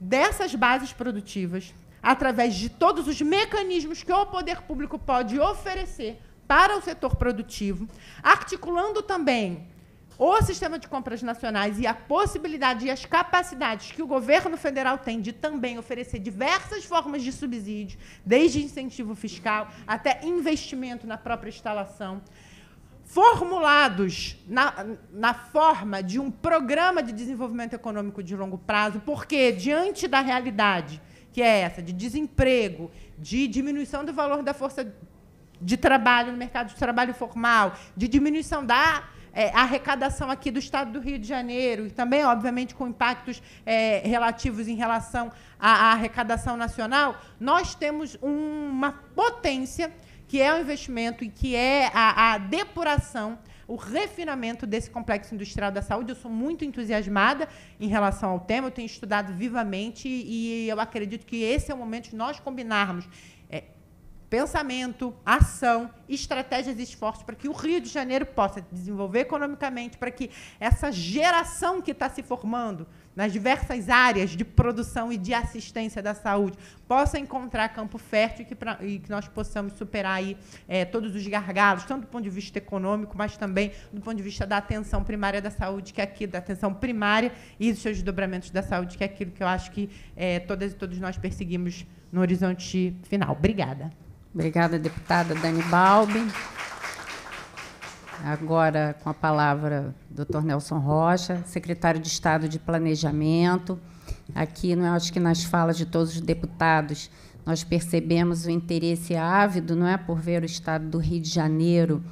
dessas bases produtivas através de todos os mecanismos que o poder público pode oferecer para o setor produtivo, articulando também o sistema de compras nacionais e a possibilidade e as capacidades que o governo federal tem de também oferecer diversas formas de subsídio, desde incentivo fiscal até investimento na própria instalação, formulados na, na forma de um programa de desenvolvimento econômico de longo prazo, porque diante da realidade que é essa de desemprego, de diminuição do valor da força de trabalho no mercado de trabalho formal, de diminuição da é, arrecadação aqui do Estado do Rio de Janeiro, e também, obviamente, com impactos é, relativos em relação à, à arrecadação nacional, nós temos um, uma potência que é o investimento e que é a, a depuração o refinamento desse complexo industrial da saúde. Eu sou muito entusiasmada em relação ao tema, eu tenho estudado vivamente e eu acredito que esse é o momento de nós combinarmos pensamento, ação, estratégias e esforços para que o Rio de Janeiro possa desenvolver economicamente, para que essa geração que está se formando nas diversas áreas de produção e de assistência da saúde possa encontrar campo fértil e que, pra, e que nós possamos superar aí é, todos os gargalos, tanto do ponto de vista econômico, mas também do ponto de vista da atenção primária da saúde, que é aqui, da atenção primária e dos seus dobramentos da saúde, que é aquilo que eu acho que é, todas e todos nós perseguimos no horizonte final. Obrigada. Obrigada, deputada Dani Balbi. Agora, com a palavra, doutor Nelson Rocha, secretário de Estado de Planejamento. Aqui, não é, acho que nas falas de todos os deputados, nós percebemos o interesse ávido não é, por ver o Estado do Rio de Janeiro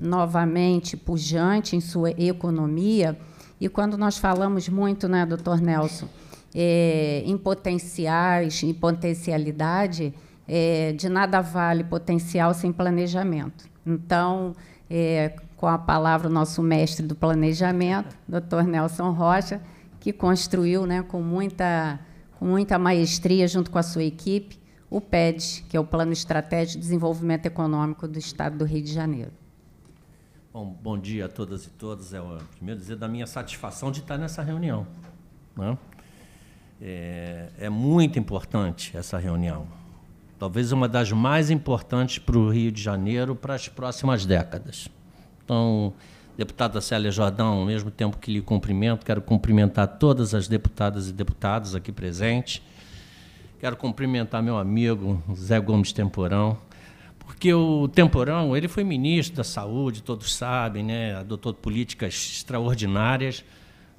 novamente pujante em sua economia. E quando nós falamos muito, né, doutor Nelson, é, em potenciais, em potencialidade, é, de nada vale potencial sem planejamento. Então, é, com a palavra o nosso mestre do planejamento, Dr. Nelson Rocha, que construiu né, com, muita, com muita maestria, junto com a sua equipe, o PED, que é o Plano Estratégico de Desenvolvimento Econômico do Estado do Rio de Janeiro. Bom, bom dia a todas e todos. É o primeiro dizer da minha satisfação de estar nessa reunião. Né? É, é muito importante essa reunião talvez uma das mais importantes para o Rio de Janeiro para as próximas décadas. Então, deputada Célia Jordão, ao mesmo tempo que lhe cumprimento, quero cumprimentar todas as deputadas e deputados aqui presentes. Quero cumprimentar meu amigo Zé Gomes Temporão, porque o Temporão, ele foi ministro da Saúde, todos sabem, né? adotou políticas extraordinárias,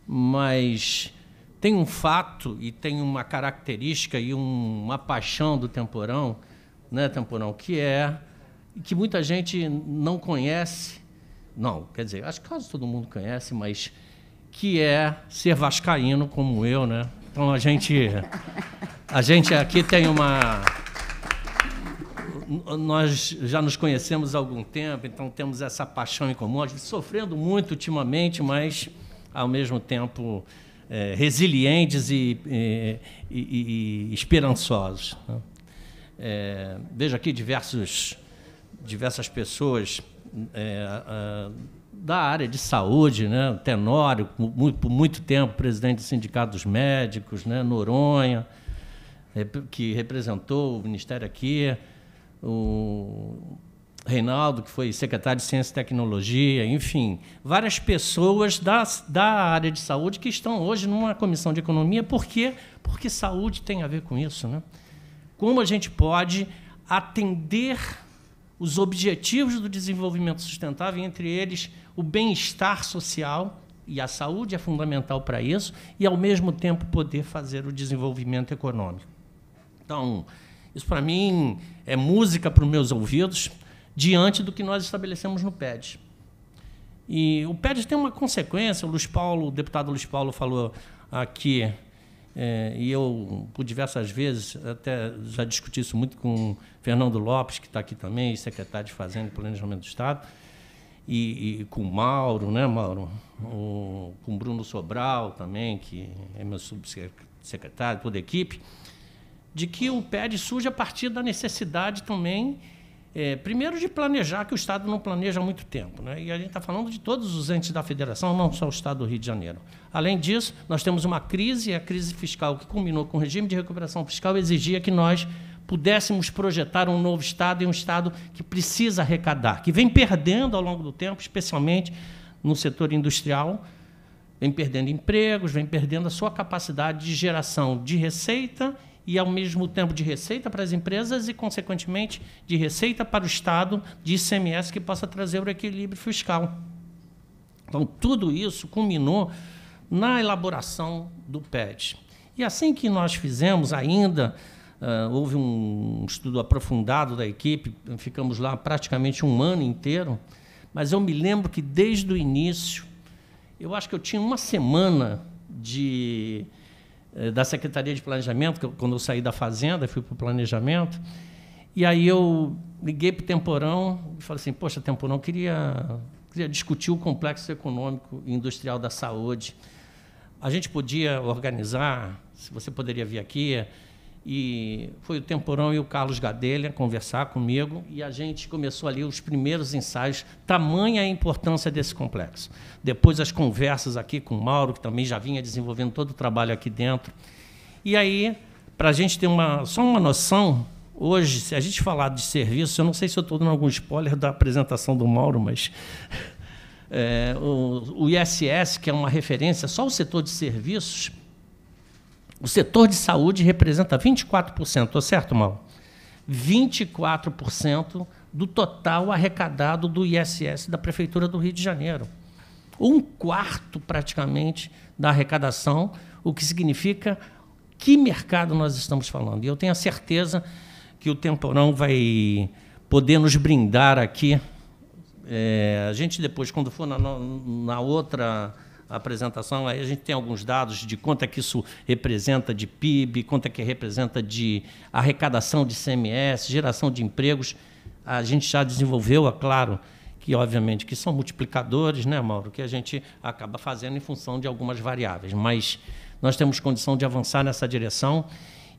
mas tem um fato e tem uma característica e um, uma paixão do Temporão, né, Temporão, que é que muita gente não conhece. Não, quer dizer, acho que quase todo mundo conhece, mas que é ser vascaíno como eu, né? Então a gente a gente aqui tem uma nós já nos conhecemos há algum tempo, então temos essa paixão em comum, sofrendo muito ultimamente, mas ao mesmo tempo é, resilientes e, e, e, e esperançosos. Né? É, vejo aqui diversos, diversas pessoas é, da área de saúde, né? Tenório, por muito tempo presidente do Sindicato dos Médicos, né? Noronha, que representou o Ministério aqui, o Reinaldo, que foi secretário de Ciência e Tecnologia, enfim, várias pessoas da, da área de saúde que estão hoje numa comissão de economia. Por quê? Porque saúde tem a ver com isso. Né? Como a gente pode atender os objetivos do desenvolvimento sustentável, entre eles o bem-estar social, e a saúde é fundamental para isso, e ao mesmo tempo poder fazer o desenvolvimento econômico. Então, isso para mim é música para os meus ouvidos diante do que nós estabelecemos no PED. E o PED tem uma consequência, o Luiz Paulo, o deputado Luiz Paulo falou aqui, é, e eu, por diversas vezes, até já discuti isso muito com Fernando Lopes, que está aqui também, secretário de Fazenda e Planejamento do Estado, e, e com o Mauro, né, Mauro? O, com o Bruno Sobral também, que é meu subsecretário, toda a equipe, de que o PED surge a partir da necessidade também é, primeiro de planejar, que o Estado não planeja há muito tempo. Né? E a gente está falando de todos os entes da federação, não só o Estado do Rio de Janeiro. Além disso, nós temos uma crise, a crise fiscal que culminou com o regime de recuperação fiscal exigia que nós pudéssemos projetar um novo Estado e um Estado que precisa arrecadar, que vem perdendo ao longo do tempo, especialmente no setor industrial, vem perdendo empregos, vem perdendo a sua capacidade de geração de receita e, ao mesmo tempo, de receita para as empresas e, consequentemente, de receita para o Estado, de ICMS que possa trazer o equilíbrio fiscal. Então, tudo isso culminou na elaboração do PET. E assim que nós fizemos, ainda uh, houve um estudo aprofundado da equipe, ficamos lá praticamente um ano inteiro, mas eu me lembro que desde o início, eu acho que eu tinha uma semana de eh, da Secretaria de Planejamento, que eu, quando eu saí da Fazenda, fui para o Planejamento. E aí eu liguei para o Temporão e falei assim: Poxa, Temporão, queria, queria discutir o complexo econômico e industrial da saúde. A gente podia organizar, se você poderia vir aqui, e foi o Temporão e o Carlos Gadelha conversar comigo e a gente começou ali os primeiros ensaios, tamanha a importância desse complexo. Depois as conversas aqui com o Mauro, que também já vinha desenvolvendo todo o trabalho aqui dentro. E aí, para a gente ter uma, só uma noção, hoje, se a gente falar de serviço, eu não sei se eu estou dando algum spoiler da apresentação do Mauro, mas <laughs> é, o, o ISS, que é uma referência, só o setor de serviços, o setor de saúde representa 24%, tô certo, Mal? 24% do total arrecadado do ISS da Prefeitura do Rio de Janeiro. Um quarto, praticamente, da arrecadação, o que significa que mercado nós estamos falando. E eu tenho a certeza que o Temporão vai poder nos brindar aqui. É, a gente depois, quando for na, na outra a apresentação, aí a gente tem alguns dados de quanto é que isso representa de PIB, quanto é que representa de arrecadação de CMS, geração de empregos. A gente já desenvolveu, é claro, que obviamente que são multiplicadores, né, Mauro, que a gente acaba fazendo em função de algumas variáveis, mas nós temos condição de avançar nessa direção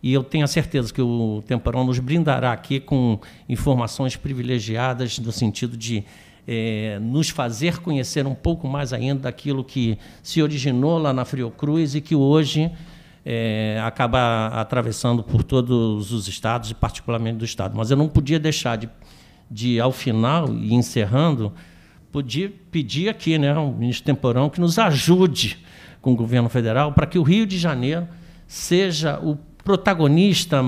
e eu tenho a certeza que o Temporão nos brindará aqui com informações privilegiadas no sentido de é, nos fazer conhecer um pouco mais ainda daquilo que se originou lá na Friocruz e que hoje é, acaba atravessando por todos os estados e particularmente do estado. Mas eu não podia deixar de, de ao final e encerrando, podia pedir aqui, né, o ministro Temporão, que nos ajude com o governo federal para que o Rio de Janeiro seja o protagonista,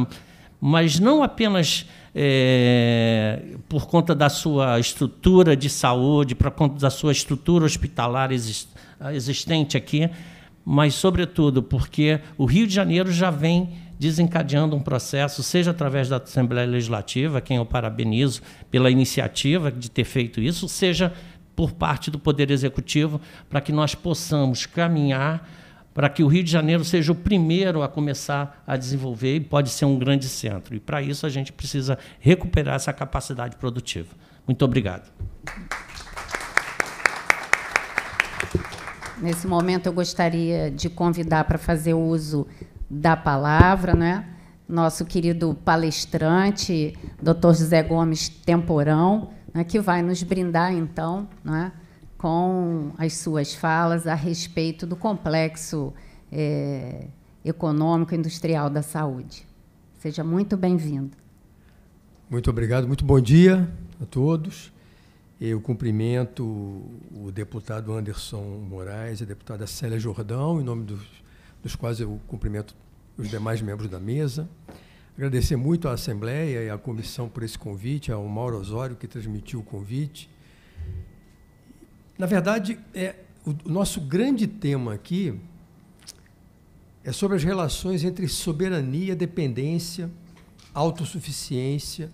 mas não apenas é, por conta da sua estrutura de saúde, por conta da sua estrutura hospitalar existente aqui, mas, sobretudo, porque o Rio de Janeiro já vem desencadeando um processo, seja através da Assembleia Legislativa, quem eu parabenizo pela iniciativa de ter feito isso, seja por parte do Poder Executivo, para que nós possamos caminhar para que o Rio de Janeiro seja o primeiro a começar a desenvolver e pode ser um grande centro. E para isso a gente precisa recuperar essa capacidade produtiva. Muito obrigado. Nesse momento eu gostaria de convidar para fazer uso da palavra, né? Nosso querido palestrante, Dr. José Gomes Temporão, né, que vai nos brindar então, né? com as suas falas a respeito do complexo é, econômico industrial da saúde. Seja muito bem-vindo. Muito obrigado, muito bom dia a todos. Eu cumprimento o deputado Anderson Moraes e a deputada Célia Jordão, em nome dos, dos quais eu cumprimento os demais membros da mesa. Agradecer muito à Assembleia e à comissão por esse convite, ao Mauro Osório, que transmitiu o convite, na verdade, é, o, o nosso grande tema aqui é sobre as relações entre soberania, dependência, autossuficiência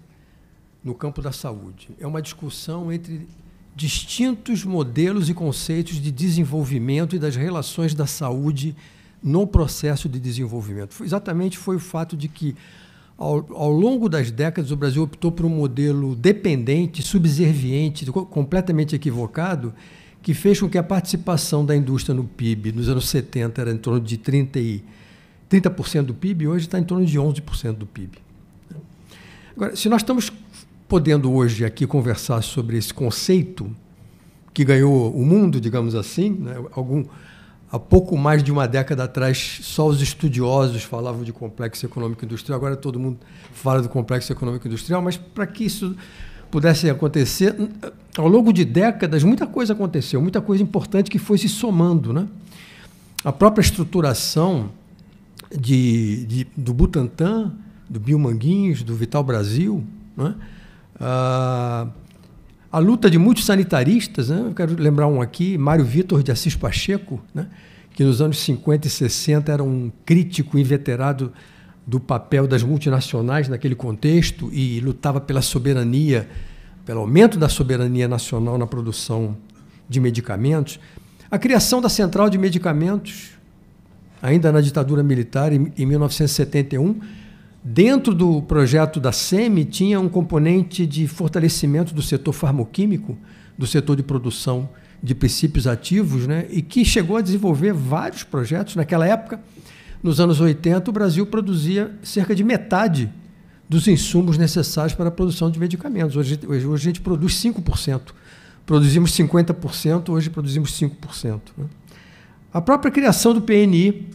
no campo da saúde. É uma discussão entre distintos modelos e conceitos de desenvolvimento e das relações da saúde no processo de desenvolvimento. Foi, exatamente foi o fato de que ao, ao, longo das décadas, o Brasil optou por um modelo dependente, subserviente, completamente equivocado, que fez com que a participação da indústria no PIB nos anos 70 era em torno de 30%, e, 30 do PIB, e hoje está em torno de 11% do PIB. Agora, se nós estamos podendo hoje aqui conversar sobre esse conceito que ganhou o mundo, digamos assim, né? Algum, Há pouco mais de uma década atrás, só os estudiosos falavam de complexo econômico industrial. Agora todo mundo fala do complexo econômico industrial, mas para que isso pudesse acontecer, hum, ao longo de décadas, muita coisa aconteceu, muita coisa importante que foi se somando. Né? A própria estruturação de, de do Butantan, do Bill Manguinhos, do Vital Brasil, né? ah, a luta de muitos sanitaristas, né? eu quero lembrar um aqui, Mário Vitor de Assis Pacheco, né? que nos anos 50 e 60 era um crítico inveterado do papel das multinacionais naquele contexto e lutava pela soberania, pelo aumento da soberania nacional na produção de medicamentos. A criação da Central de Medicamentos, ainda na ditadura militar, em 1971, Dentro do projeto da SEMI tinha um componente de fortalecimento do setor farmoquímico, do setor de produção de princípios ativos, né? e que chegou a desenvolver vários projetos. Naquela época, nos anos 80, o Brasil produzia cerca de metade dos insumos necessários para a produção de medicamentos. Hoje, hoje, hoje a gente produz 5%. Produzimos 50%, hoje produzimos 5%. Né? A própria criação do PNI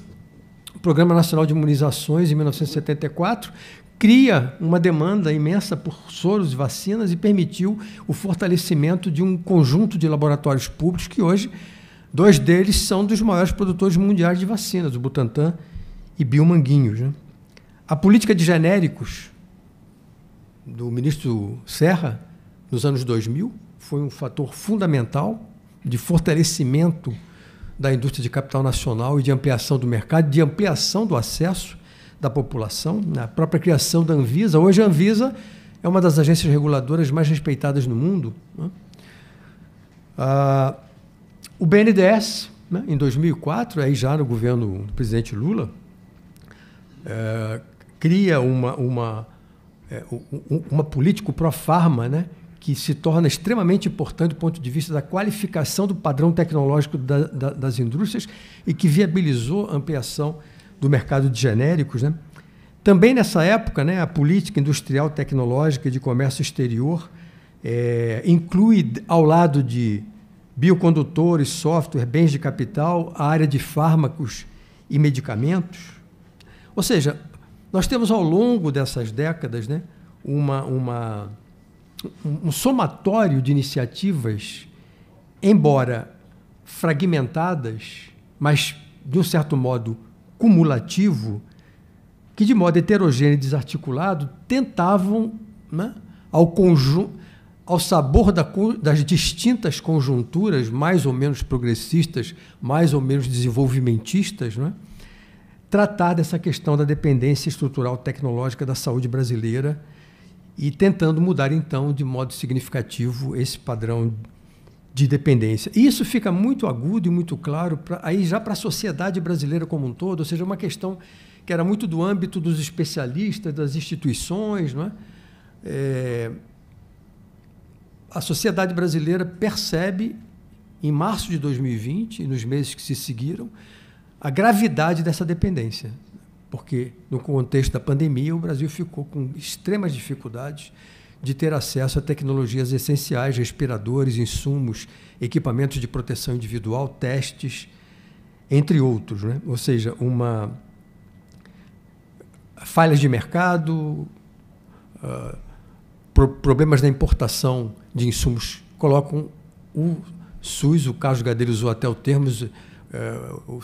Programa Nacional de Imunizações, em 1974, cria uma demanda imensa por soros e vacinas e permitiu o fortalecimento de um conjunto de laboratórios públicos que hoje, dois deles são dos maiores produtores mundiais de vacinas, o Butantan e Biomanguinhos. Né? A política de genéricos do ministro Serra, nos anos 2000, foi um fator fundamental de fortalecimento da indústria de capital nacional e de ampliação do mercado, de ampliação do acesso da população, na né? própria criação da Anvisa. Hoje a Anvisa é uma das agências reguladoras mais respeitadas no mundo. Né? Ah, o BNDES, né, em 2004, aí já no governo do presidente Lula, é, cria uma, uma, é, uma política pró farma né? que se torna extremamente importante do ponto de vista da qualificação do padrão tecnológico da, da, das indústrias e que viabilizou a ampliação do mercado de genéricos. Né? Também nessa época, né, a política industrial, tecnológica e de comércio exterior é, inclui, ao lado de biocondutores, software, bens de capital, a área de fármacos e medicamentos. Ou seja, nós temos ao longo dessas décadas né, uma, uma um somatório de iniciativas, embora fragmentadas, mas de um certo modo cumulativo, que de modo heterogêneo e desarticulado tentavam, né, ao ao sabor da, das distintas conjunturas, mais ou menos progressistas, mais ou menos desenvolvimentistas, né, tratar dessa questão da dependência estrutural tecnológica da saúde brasileira e tentando mudar então de modo significativo esse padrão de dependência. E isso fica muito agudo e muito claro pra, aí já para a sociedade brasileira como um todo, ou seja, uma questão que era muito do âmbito dos especialistas, das instituições, não é? é a sociedade brasileira percebe em março de 2020 e nos meses que se seguiram a gravidade dessa dependência porque no contexto da pandemia o Brasil ficou com extremas dificuldades de ter acesso a tecnologias essenciais, respiradores, insumos, equipamentos de proteção individual, testes, entre outros, né? Ou seja, uma falhas de mercado, uh, pro problemas na importação de insumos colocam o SUS, o Carlos Gadeiro usou até o termo, uh,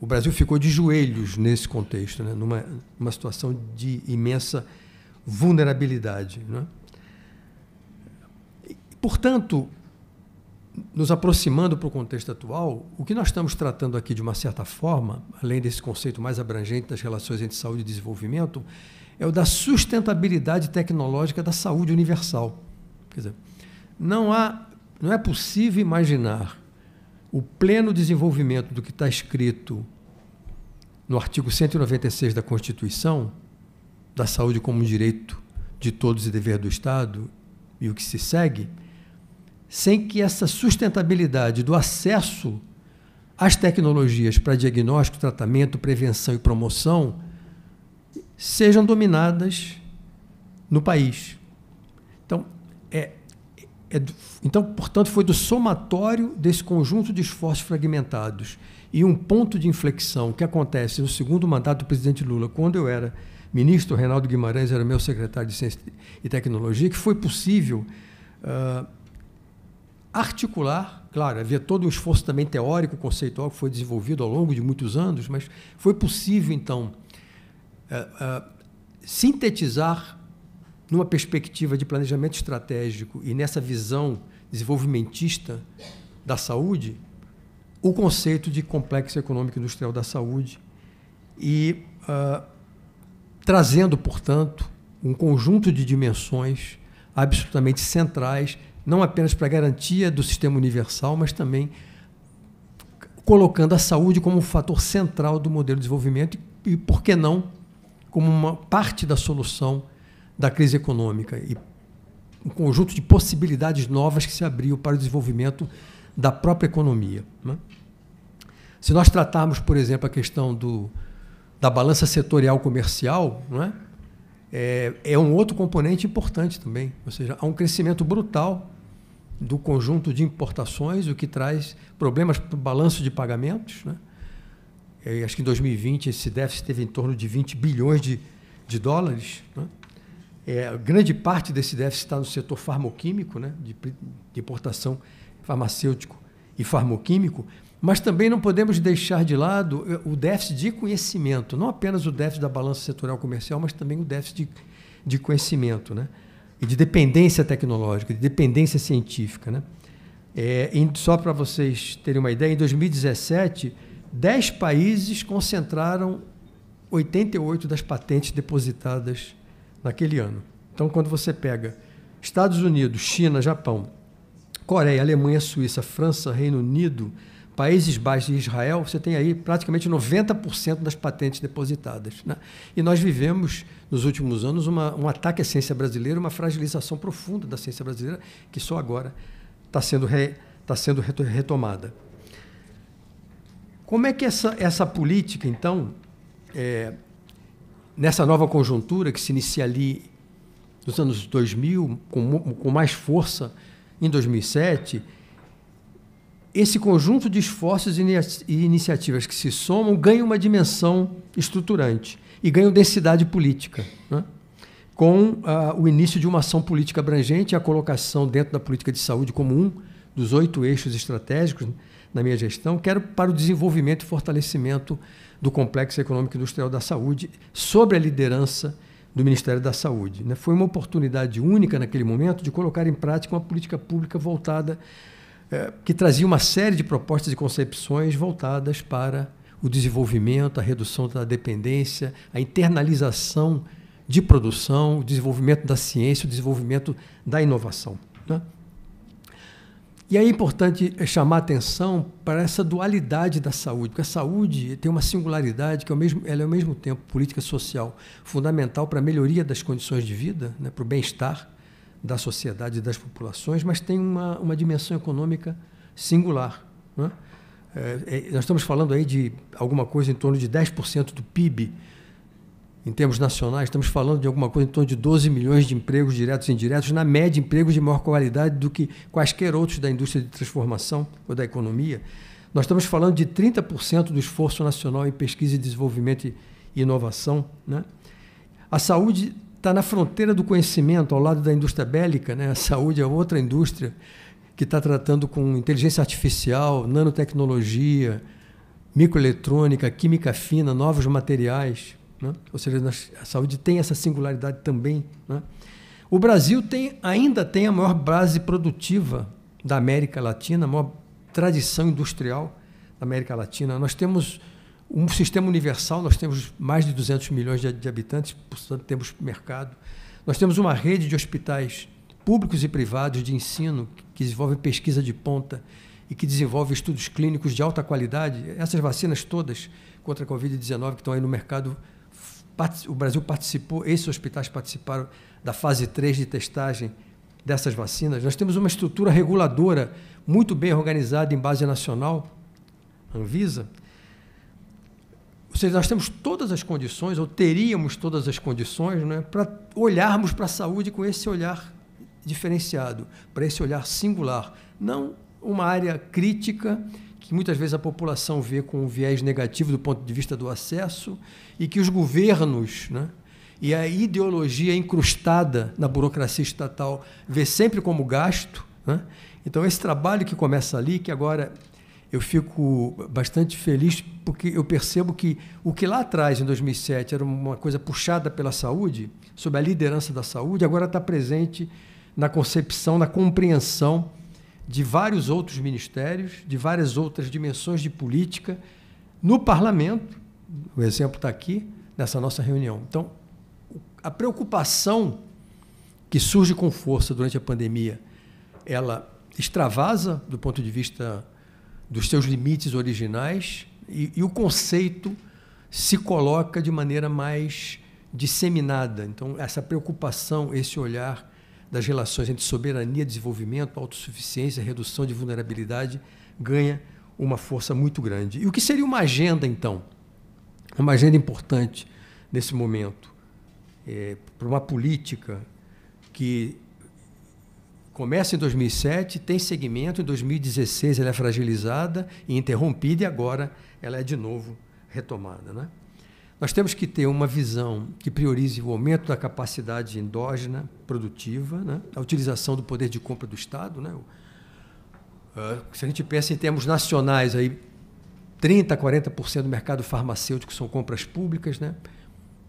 o Brasil ficou de joelhos nesse contexto, né? numa, numa situação de imensa vulnerabilidade. Né? Portanto, nos aproximando para o contexto atual, o que nós estamos tratando aqui, de uma certa forma, além desse conceito mais abrangente das relações entre saúde e desenvolvimento, é o da sustentabilidade tecnológica da saúde universal. Quer dizer, não, há, não é possível imaginar o pleno desenvolvimento do que está escrito no artigo 196 da Constituição, da saúde como direito de todos e dever do Estado, e o que se segue, sem que essa sustentabilidade do acesso às tecnologias para diagnóstico, tratamento, prevenção e promoção sejam dominadas no país. Então, é, é então, portanto, foi do somatório desse conjunto de esforços fragmentados e um ponto de inflexão que acontece no segundo mandato do presidente Lula, quando eu era ministro, Reinaldo Guimarães era meu secretário de Ciência e Tecnologia, que foi possível uh, articular, claro, havia todo um esforço também teórico, conceitual, que foi desenvolvido ao longo de muitos anos, mas foi possível, então, uh, uh, sintetizar numa perspectiva de planejamento estratégico e nessa visão desenvolvimentista da saúde o conceito de complexo econômico industrial da saúde e uh, trazendo, portanto, um conjunto de dimensões absolutamente centrais, não apenas para a garantia do sistema universal, mas também colocando a saúde como um fator central do modelo de desenvolvimento e, e por que não, como uma parte da solução da crise econômica e um conjunto de possibilidades novas que se abriu para o desenvolvimento da própria economia. Né? Se nós tratarmos, por exemplo, a questão do, da balança setorial comercial, né? é, é um outro componente importante também. Ou seja, há um crescimento brutal do conjunto de importações, o que traz problemas para o balanço de pagamentos. Né? É, acho que em 2020 esse déficit teve em torno de 20 bilhões de, de dólares. Né? É, grande parte desse déficit está no setor farmoquímico, né, de, de importação farmacêutico e farmoquímico, mas também não podemos deixar de lado eh, o déficit de conhecimento, não apenas o déficit da balança setorial comercial, mas também o déficit de, de conhecimento, né? E de dependência tecnológica, de dependência científica, né? É, só para vocês terem uma ideia, em 2017, 10 países concentraram 88 das patentes depositadas naquele ano. Então, quando você pega Estados Unidos, China, Japão, Coreia, Alemanha, Suíça, França, Reino Unido, Países Baixos e Israel, você tem aí praticamente 90% das patentes depositadas. Né? E nós vivemos, nos últimos anos, uma, um ataque à ciência brasileira, uma fragilização profunda da ciência brasileira, que só agora está sendo, re, tá sendo retomada. Como é que essa, essa política, então, é, nessa nova conjuntura que se inicia ali nos anos 2000, com, com mais força em 2007, esse conjunto de esforços e iniciativas que se somam ganha uma dimensão estruturante e ganha densidade política, né? com uh, o início de uma ação política abrangente e a colocação dentro da política de saúde como um dos oito eixos estratégicos na minha gestão, quero para o desenvolvimento e fortalecimento do Complexo Econômico Industrial da Saúde, sobre a liderança do Ministério da Saúde. Né? Foi uma oportunidade única naquele momento de colocar em prática uma política pública voltada, eh, que trazia uma série de propostas e concepções voltadas para o desenvolvimento, a redução da dependência, a internalização de produção, o desenvolvimento da ciência, o desenvolvimento da inovação. Né? E é importante eh, chamar atenção para essa dualidade da saúde, porque a saúde tem uma singularidade que ao é mesmo, ela é ao mesmo tempo política social fundamental para a melhoria das condições de vida, né, para o bem-estar da sociedade e das populações, mas tem uma, uma dimensão econômica singular. Né? É, é, nós estamos falando aí de alguma coisa em torno de 10% do PIB em termos nacionais, estamos falando de alguma coisa em torno de 12 milhões de empregos diretos e indiretos, na média, empregos de maior qualidade do que quaisquer outros da indústria de transformação ou da economia. Nós estamos falando de 30% do esforço nacional em pesquisa e desenvolvimento e inovação. Né? A saúde está na fronteira do conhecimento, ao lado da indústria bélica. Né? A saúde é outra indústria que está tratando com inteligência artificial, nanotecnologia, microeletrônica, química fina, novos materiais, né? Ou seja, a saúde tem essa singularidade também. Né? O Brasil tem, ainda tem a maior base produtiva da América Latina, a maior tradição industrial da América Latina. Nós temos um sistema universal, nós temos mais de 200 milhões de, de habitantes, portanto, temos mercado. Nós temos uma rede de hospitais públicos e privados de ensino que desenvolve pesquisa de ponta e que desenvolve estudos clínicos de alta qualidade. Essas vacinas todas contra a Covid-19 que estão aí no mercado o Brasil participou, esses hospitais participaram da fase 3 de testagem dessas vacinas. Nós temos uma estrutura reguladora muito bem organizada em base nacional, Anvisa. Ou seja, nós temos todas as condições, ou teríamos todas as condições, né, para olharmos para a saúde com esse olhar diferenciado, para esse olhar singular, não uma área crítica que muitas vezes a população vê com um viés negativo do ponto de vista do acesso e que os governos né, e a ideologia incrustada na burocracia estatal vê sempre como gasto. Né? Então, esse trabalho que começa ali, que agora eu fico bastante feliz porque eu percebo que o que lá atrás, em 2007, era uma coisa puxada pela saúde, sob a liderança da saúde, agora está presente na concepção, na compreensão de vários outros ministérios, de várias outras dimensões de política no parlamento. O exemplo está aqui, nessa nossa reunião. Então, a preocupação que surge com força durante a pandemia, ela extravasa do ponto de vista dos seus limites originais e, e o conceito se coloca de maneira mais disseminada. Então, essa preocupação, esse olhar das relações entre soberania, desenvolvimento, autossuficiência, redução de vulnerabilidade ganha uma força muito grande. E o que seria uma agenda, então? Uma agenda importante nesse momento é, para uma política que começa em 2007, tem segmento, em 2016 ela é fragilizada e interrompida e agora ela é de novo retomada. Né? Nós temos que ter uma visão que priorize o aumento da capacidade endógena produtiva, né? a utilização do poder de compra do Estado. Né? Eh, se a gente pensa em termos nacionais, aí 30% a 40% do mercado farmacêutico são compras públicas, né?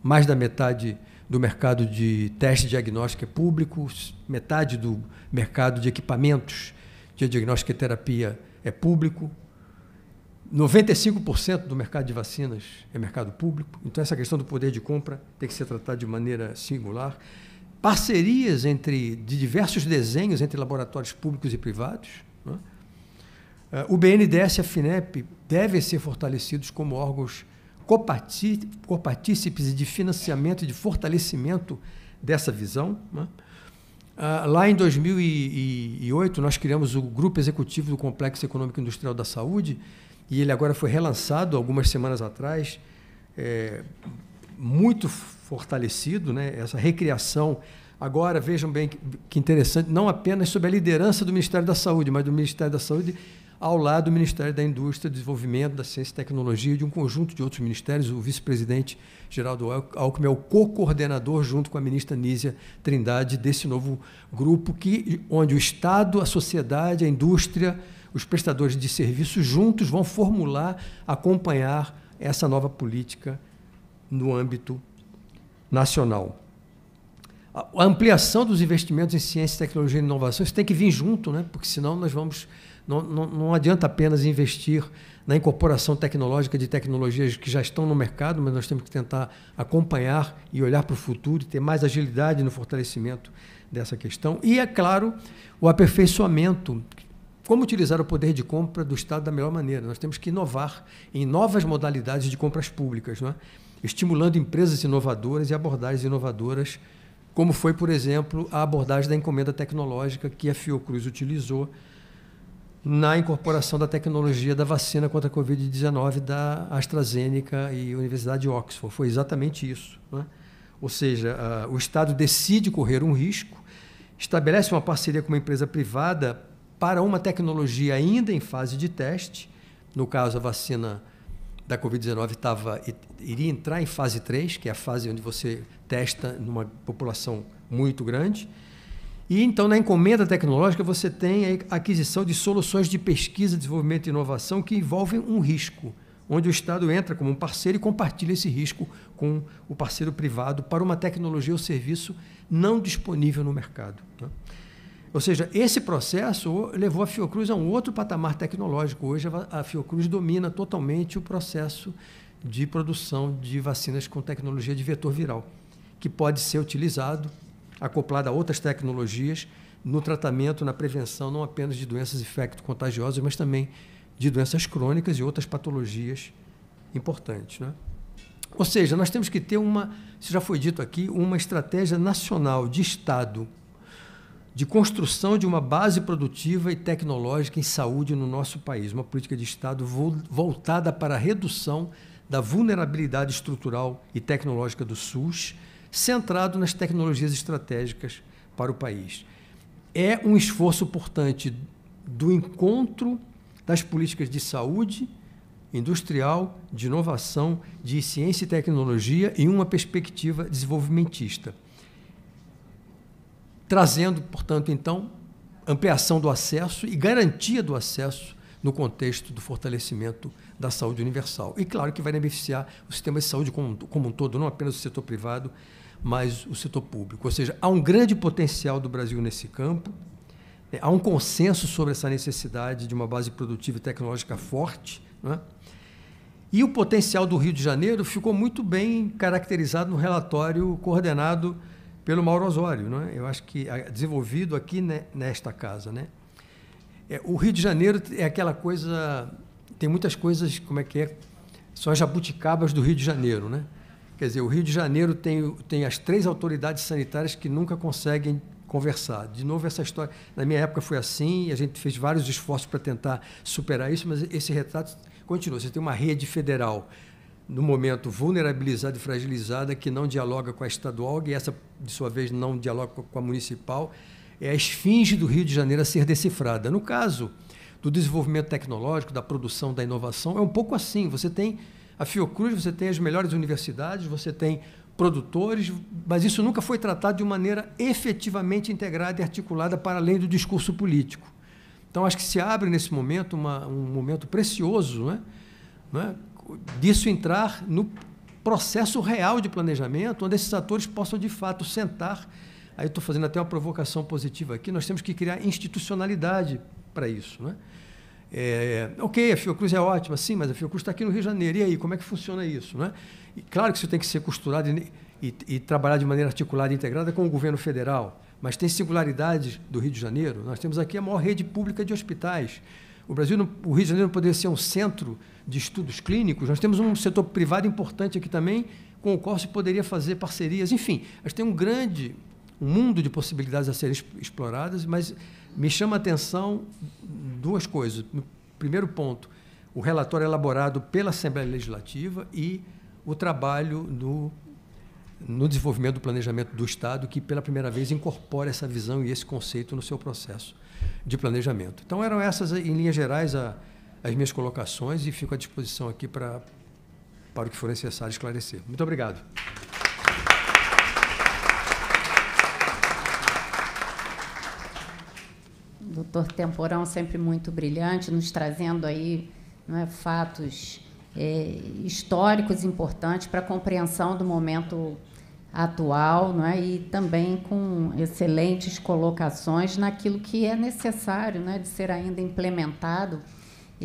mais da metade do mercado de teste de diagnóstico é público, metade do mercado de equipamentos de diagnóstico e terapia é público, 95% do mercado de vacinas é mercado público, então essa questão do poder de compra tem que ser tratada de maneira singular. Parcerias entre de diversos desenhos entre laboratórios públicos e privados. Né? O BNDES e a FINEP devem ser fortalecidos como órgãos copartícipes de financiamento e de fortalecimento dessa visão. Né? Lá em 2008, nós criamos o Grupo Executivo do Complexo Econômico Industrial da Saúde, e ele agora foi relançado algumas semanas atrás, é, muito fortalecido, né? essa recriação. Agora, vejam bem que, que interessante, não apenas sob a liderança do Ministério da Saúde, mas do Ministério da Saúde ao lado do Ministério da Indústria, Desenvolvimento, da Ciência e Tecnologia e de um conjunto de outros ministérios. O vice-presidente Geraldo Alckmin é o co-coordenador, junto com a ministra Nízia Trindade, desse novo grupo, que, onde o Estado, a sociedade, a indústria, os prestadores de serviços juntos vão formular, acompanhar essa nova política no âmbito nacional. A ampliação dos investimentos em ciência, tecnologia e inovação, isso tem que vir junto, né? porque senão nós vamos. Não, não, não adianta apenas investir na incorporação tecnológica de tecnologias que já estão no mercado, mas nós temos que tentar acompanhar e olhar para o futuro e ter mais agilidade no fortalecimento dessa questão. E, é claro, o aperfeiçoamento como utilizar o poder de compra do Estado da melhor maneira. Nós temos que inovar em novas modalidades de compras públicas, não é? estimulando empresas inovadoras e abordagens inovadoras, como foi, por exemplo, a abordagem da encomenda tecnológica que a Fiocruz utilizou na incorporação da tecnologia da vacina contra a Covid-19 da AstraZeneca e Universidade de Oxford. Foi exatamente isso. É? Ou seja, o Estado decide correr um risco, estabelece uma parceria com uma empresa privada para uma tecnologia ainda em fase de teste. No caso, a vacina da Covid-19 estava iria entrar em fase 3, que é a fase onde você testa numa população muito grande. E então, na encomenda tecnológica, você tem a aquisição de soluções de pesquisa, desenvolvimento e inovação que envolvem um risco, onde o Estado entra como um parceiro e compartilha esse risco com o parceiro privado para uma tecnologia ou serviço não disponível no mercado. Né? Ou seja, esse processo levou a Fiocruz a um outro patamar tecnológico. Hoje a Fiocruz domina totalmente o processo de produção de vacinas com tecnologia de vetor viral, que pode ser utilizado, acoplado a outras tecnologias, no tratamento, na prevenção, não apenas de doenças infecto-contagiosas, mas também de doenças crônicas e outras patologias importantes. Né? Ou seja, nós temos que ter uma, isso já foi dito aqui, uma estratégia nacional de Estado de construção de uma base produtiva e tecnológica em saúde no nosso país, uma política de Estado voltada para a redução da vulnerabilidade estrutural e tecnológica do SUS, centrado nas tecnologias estratégicas para o país. É um esforço importante do encontro das políticas de saúde, industrial, de inovação, de ciência e tecnologia em uma perspectiva desenvolvimentista trazendo, portanto, então, ampliação do acesso e garantia do acesso no contexto do fortalecimento da saúde universal. E claro que vai beneficiar o sistema de saúde como, como um todo, não apenas o setor privado, mas o setor público. Ou seja, há um grande potencial do Brasil nesse campo, né? há um consenso sobre essa necessidade de uma base produtiva e tecnológica forte. Né? E o potencial do Rio de Janeiro ficou muito bem caracterizado no relatório coordenado pelo Mauro Osório, né? eu acho que ah, desenvolvido aqui né, nesta casa. Né? É, o Rio de Janeiro é aquela coisa, tem muitas coisas, como é que é? São as jabuticabas do Rio de Janeiro. Né? Quer dizer, o Rio de Janeiro tem, tem as três autoridades sanitárias que nunca conseguem conversar. De novo, essa história, na minha época foi assim, a gente fez vários esforços para tentar superar isso, mas esse retrato continua. Você tem uma rede federal no momento, vulnerabilizada e fragilizada, que não dialoga com a estadual e essa, de sua vez, não dialoga com a municipal, é a esfinge do Rio de Janeiro a ser decifrada. No caso do desenvolvimento tecnológico, da produção, da inovação, é um pouco assim. Você tem a Fiocruz, você tem as melhores universidades, você tem produtores, mas isso nunca foi tratado de maneira efetivamente integrada e articulada para além do discurso político. Então, acho que se abre nesse momento uma, um momento precioso, né? É? disso entrar no processo real de planejamento, onde esses atores possam de fato sentar. Aí estou fazendo até uma provocação positiva aqui. Nós temos que criar institucionalidade para isso, né? É, ok, a Fiocruz é ótima, sim, mas a Fiocruz está aqui no Rio de Janeiro. E aí, como é que funciona isso? Né? E claro que isso tem que ser costurado e, e, e trabalhar de maneira articulada e integrada com o governo federal, mas tem singularidades do Rio de Janeiro. Nós temos aqui a maior rede pública de hospitais. O Brasil, não, o Rio de Janeiro não poderia ser um centro de estudos clínicos, nós temos um setor privado importante aqui também, com o qual se poderia fazer parcerias. Enfim, a gente tem um grande um mundo de possibilidades a serem exploradas, mas me chama a atenção duas coisas. Primeiro ponto, o relatório elaborado pela Assembleia Legislativa e o trabalho no, no desenvolvimento do planejamento do Estado, que pela primeira vez incorpora essa visão e esse conceito no seu processo de planejamento. Então, eram essas, em linhas gerais, a as minhas colocações e fico à disposição aqui para, para o que for necessário esclarecer. Muito obrigado. Doutor Temporão, sempre muito brilhante, nos trazendo aí não é, fatos é, históricos importantes para a compreensão do momento atual não é? e também com excelentes colocações naquilo que é necessário não é? de ser ainda implementado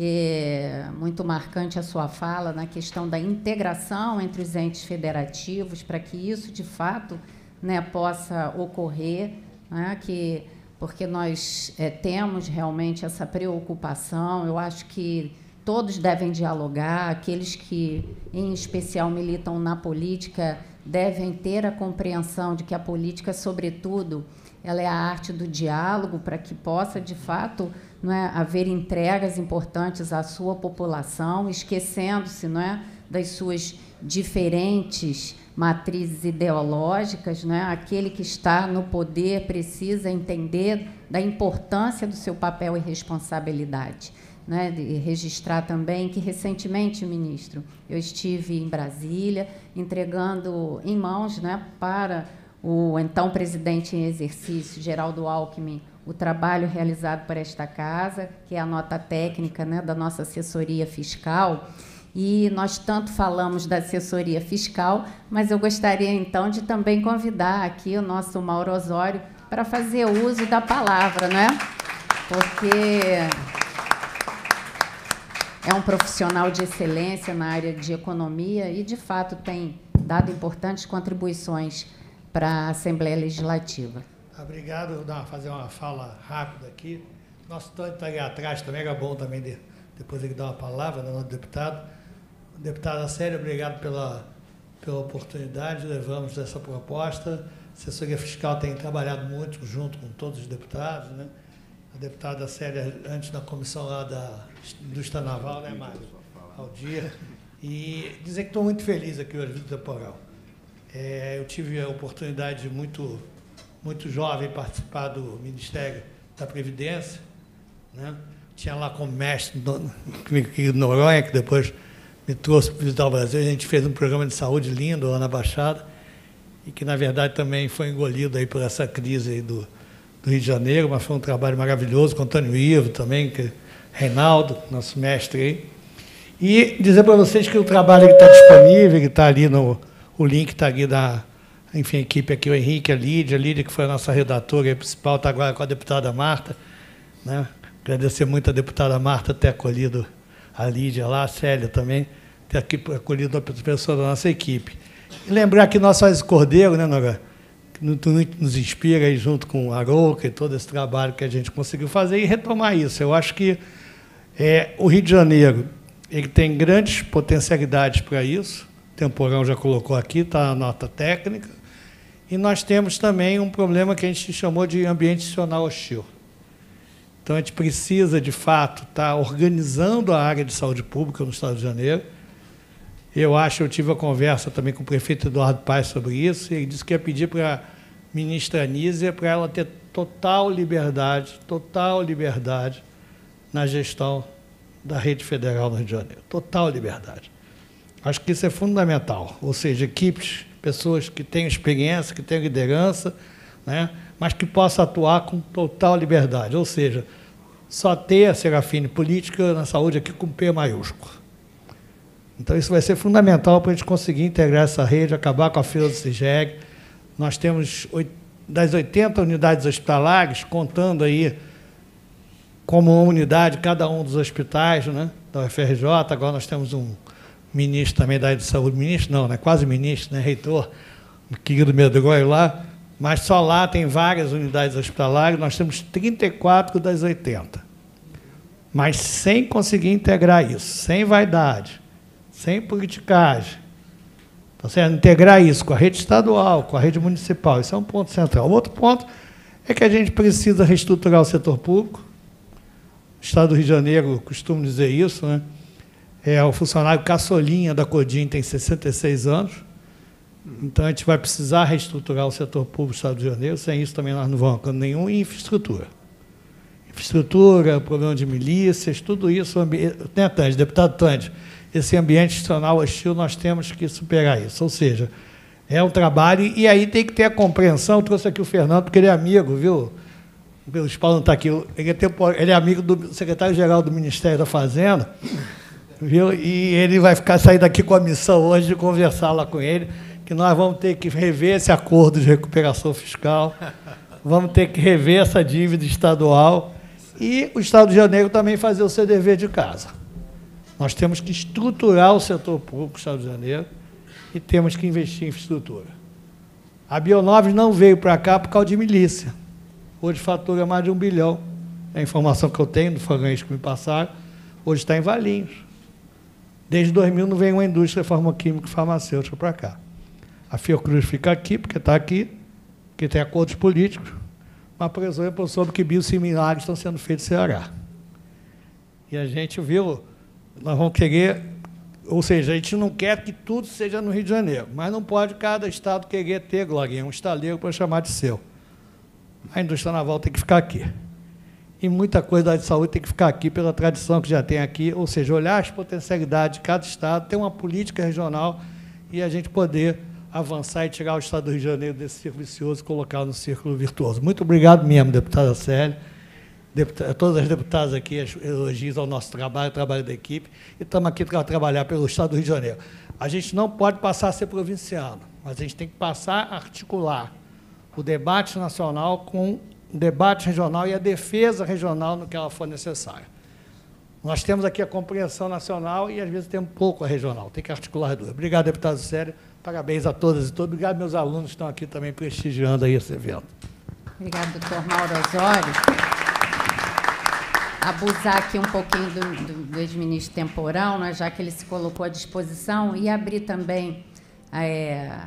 é, muito marcante a sua fala na questão da integração entre os entes federativos para que isso de fato né, possa ocorrer, né, que, porque nós é, temos realmente essa preocupação. Eu acho que todos devem dialogar, aqueles que, em especial, militam na política devem ter a compreensão de que a política, sobretudo, ela é a arte do diálogo para que possa de fato não é, haver entregas importantes à sua população, esquecendo-se não é, das suas diferentes matrizes ideológicas. Não é? Aquele que está no poder precisa entender da importância do seu papel e responsabilidade. Né, e registrar também que recentemente, ministro, eu estive em Brasília entregando em mãos né, para o então presidente em exercício, Geraldo Alckmin, o trabalho realizado por esta casa, que é a nota técnica né, da nossa assessoria fiscal. E nós tanto falamos da assessoria fiscal, mas eu gostaria então de também convidar aqui o nosso Mauro Osório para fazer uso da palavra, né? Porque é um profissional de excelência na área de economia e, de fato, tem dado importantes contribuições para a Assembleia Legislativa. Obrigado. Vou fazer uma fala rápida aqui. Nosso Tony está aí atrás também, era bom também de, depois ele dar uma palavra no né, nosso deputado. Deputada Sério, obrigado pela, pela oportunidade, levamos essa proposta. A assessoria fiscal tem trabalhado muito junto com todos os deputados, né? A deputada Séria, antes na comissão lá da indústria naval, né, Mário? Ao dia. E dizer que estou muito feliz aqui hoje do Temporal. É, eu tive a oportunidade muito muito jovem participar do Ministério da Previdência, né? tinha lá como mestre que Noronha, que depois me trouxe para visitar o Brasil, a gente fez um programa de saúde lindo lá na Baixada, e que na verdade também foi engolido aí por essa crise aí do, do Rio de Janeiro, mas foi um trabalho maravilhoso com Antônio Ivo também, que, é Reinaldo, nosso mestre aí. E dizer para vocês que o trabalho está disponível, que está ali no. O link está aqui da, enfim, a equipe aqui, o Henrique, a Lídia, a Lídia que foi a nossa redatora principal, está agora com a deputada Marta. Né? Agradecer muito a deputada Marta ter acolhido a Lídia lá, a Célia também, ter aqui acolhido a pessoa da nossa equipe. E lembrar que nós faz Cordeiro, né, Nora? nos inspira aí junto com a Aroca e todo esse trabalho que a gente conseguiu fazer e retomar isso. Eu acho que é, o Rio de Janeiro ele tem grandes potencialidades para isso. O Temporão já colocou aqui, está a nota técnica. E nós temos também um problema que a gente chamou de ambiente institucional hostil. Então a gente precisa, de fato, estar tá organizando a área de saúde pública no Estado de Janeiro. Eu acho, eu tive a conversa também com o prefeito Eduardo Paes sobre isso, e ele disse que ia pedir para a ministra Nízia para ela ter total liberdade, total liberdade na gestão da rede federal do Rio de Janeiro. Total liberdade. Acho que isso é fundamental. Ou seja, equipes pessoas que tenham experiência, que tenham liderança, né? mas que possa atuar com total liberdade. Ou seja, só ter a Serafine política na saúde aqui com P maiúsculo. Então, isso vai ser fundamental para a gente conseguir integrar essa rede, acabar com a fila do CIGEG. Nós temos das 80 unidades hospitalares, contando aí como uma unidade cada um dos hospitais né, da UFRJ, agora nós temos um, ministro também da área de saúde, ministro não, né? quase ministro, né? reitor, o querido Medrói lá, mas só lá tem várias unidades hospitalares, nós temos 34 das 80. Mas sem conseguir integrar isso, sem vaidade, sem politicagem. tá certo? integrar isso com a rede estadual, com a rede municipal, isso é um ponto central. Outro ponto é que a gente precisa reestruturar o setor público. O Estado do Rio de Janeiro costuma dizer isso, né? É o funcionário caçolinha da Codim tem 66 anos. Então a gente vai precisar reestruturar o setor público do Estado Rio de Janeiro. Sem isso também nós não vamos a nenhum. E infraestrutura. Infraestrutura, problema de milícias, tudo isso. Né, deputado Tandes, esse ambiente institucional hostil nós temos que superar isso. Ou seja, é um trabalho e aí tem que ter a compreensão. Eu trouxe aqui o Fernando, porque ele é amigo, viu? O Paulo não está aqui. Ele é, ele é amigo do secretário-geral do Ministério da Fazenda viu? E ele vai ficar sair daqui com a missão hoje de conversar lá com ele, que nós vamos ter que rever esse acordo de recuperação fiscal, vamos ter que rever essa dívida estadual e o Estado de Janeiro também fazer o seu dever de casa. Nós temos que estruturar o setor público do Estado de Janeiro e temos que investir em infraestrutura. A Bionoves não veio para cá por causa de milícia. Hoje fatura mais de um bilhão. É a informação que eu tenho, do Fanganhas que me passaram. Hoje está em Valinhos. Desde 2000 não vem uma indústria farmacêutica farmacêutica para cá. A Fiocruz fica aqui, porque está aqui, porque tem acordos políticos. Mas, por exemplo, eu soube que biosimilares estão sendo feitos no Ceará. E a gente viu, nós vamos querer, ou seja, a gente não quer que tudo seja no Rio de Janeiro, mas não pode cada estado querer ter, Glorinha, um estaleiro para chamar de seu. A indústria naval tem que ficar aqui e muita coisa da de saúde tem que ficar aqui pela tradição que já tem aqui, ou seja, olhar as potencialidades de cada estado, ter uma política regional e a gente poder avançar e tirar o estado do Rio de Janeiro desse círculo vicioso e colocar no círculo virtuoso. Muito obrigado mesmo, deputada Célia. Deputada, todas as deputadas aqui elogios ao nosso trabalho, ao trabalho da equipe, e estamos aqui para trabalhar pelo Estado do Rio de Janeiro. A gente não pode passar a ser provinciano, mas a gente tem que passar a articular o debate nacional com o debate regional e a defesa regional no que ela for necessária. Nós temos aqui a compreensão nacional e, às vezes, tem um pouco a regional. Tem que articular as duas. Obrigado, deputado Sério. Parabéns a todas e todos. Obrigado, meus alunos que estão aqui também prestigiando aí esse evento. Obrigado, doutor Mauro Osório. Abusar aqui um pouquinho do, do, do ex-ministro Temporão, né, já que ele se colocou à disposição, e abrir também é,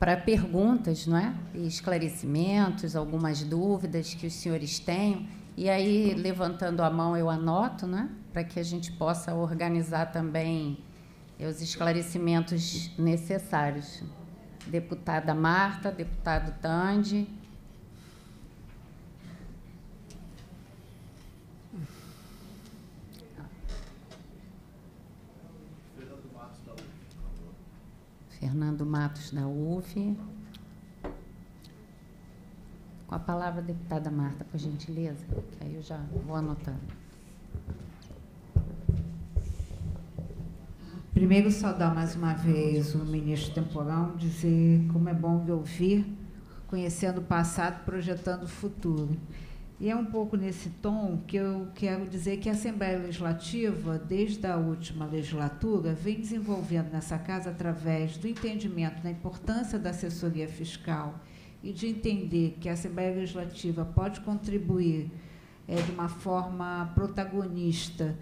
para perguntas, não é? esclarecimentos, algumas dúvidas que os senhores tenham. E aí, levantando a mão, eu anoto, né? Para que a gente possa organizar também os esclarecimentos necessários. Deputada Marta, deputado Tande, Fernando Matos, da UF. Com a palavra, a deputada Marta, por gentileza, que aí eu já vou anotando. Primeiro, saudar mais uma vez o ministro Temporão, dizer como é bom de ouvir, conhecendo o passado, projetando o futuro. E é um pouco nesse tom que eu quero dizer que a Assembleia Legislativa, desde a última legislatura, vem desenvolvendo nessa casa, através do entendimento da importância da assessoria fiscal e de entender que a Assembleia Legislativa pode contribuir é, de uma forma protagonista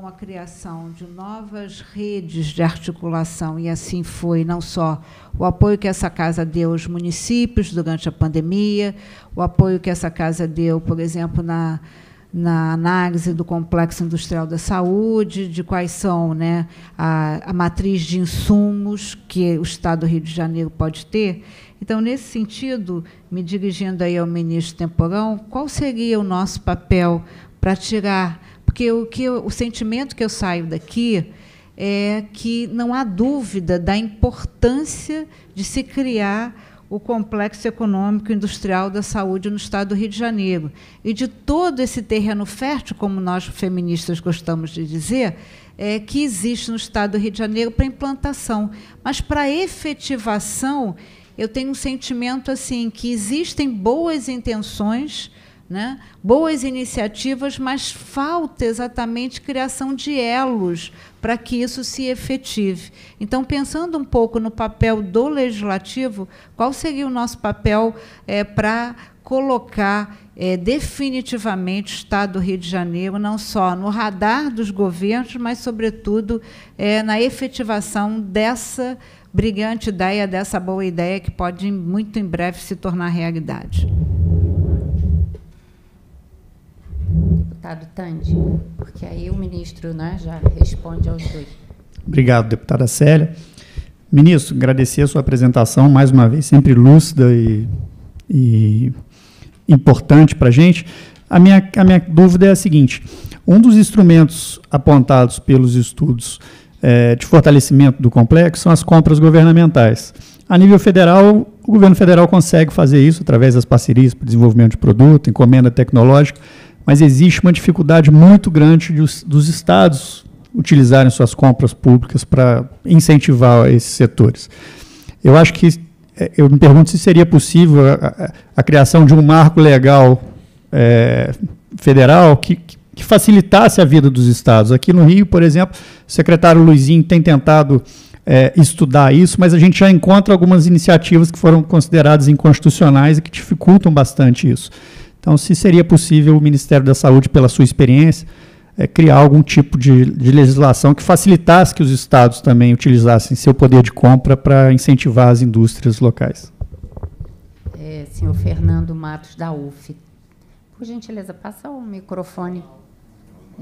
com a criação de novas redes de articulação, e assim foi não só o apoio que essa casa deu aos municípios durante a pandemia, o apoio que essa casa deu, por exemplo, na, na análise do complexo industrial da saúde, de quais são né, a, a matriz de insumos que o Estado do Rio de Janeiro pode ter. Então, nesse sentido, me dirigindo aí ao ministro Temporão, qual seria o nosso papel para tirar porque o, que eu, o sentimento que eu saio daqui é que não há dúvida da importância de se criar o complexo econômico industrial da saúde no estado do Rio de Janeiro. E de todo esse terreno fértil, como nós feministas gostamos de dizer, é, que existe no estado do Rio de Janeiro para implantação. Mas para efetivação, eu tenho um sentimento assim que existem boas intenções né? Boas iniciativas, mas falta exatamente criação de elos para que isso se efetive. Então, pensando um pouco no papel do legislativo, qual seria o nosso papel é, eh, para colocar é, definitivamente o Estado do Rio de Janeiro, não só no radar dos governos, mas, sobretudo, é, na efetivação dessa brilhante ideia, dessa boa ideia que pode muito em breve se tornar realidade deputado Tandi, porque aí o ministro né, já responde aos dois. Obrigado, deputada Célia. Ministro, agradecer a sua apresentação, mais uma vez, sempre lúcida e, e importante para a gente. A minha, a minha dúvida é a seguinte: um dos instrumentos apontados pelos estudos é, de fortalecimento do complexo são as compras governamentais. A nível federal, o governo federal consegue fazer isso através das parcerias para desenvolvimento de produto, encomenda tecnológica mas existe uma dificuldade muito grande dos, dos estados utilizarem suas compras públicas para incentivar esses setores. Eu acho que, é, eu me pergunto se seria possível a, a, a criação de um marco legal é, federal que, que facilitasse a vida dos estados. Aqui no Rio, por exemplo, o secretário Luizinho tem tentado é, estudar isso, mas a gente já encontra algumas iniciativas que foram consideradas inconstitucionais e que dificultam bastante isso. Então, se seria possível o Ministério da Saúde, pela sua experiência, é, criar algum tipo de, de, legislação que facilitasse que os estados também utilizassem seu poder de compra para incentivar as indústrias locais. É, senhor Fernando Matos, da UF. Por gentileza, passa o microfone.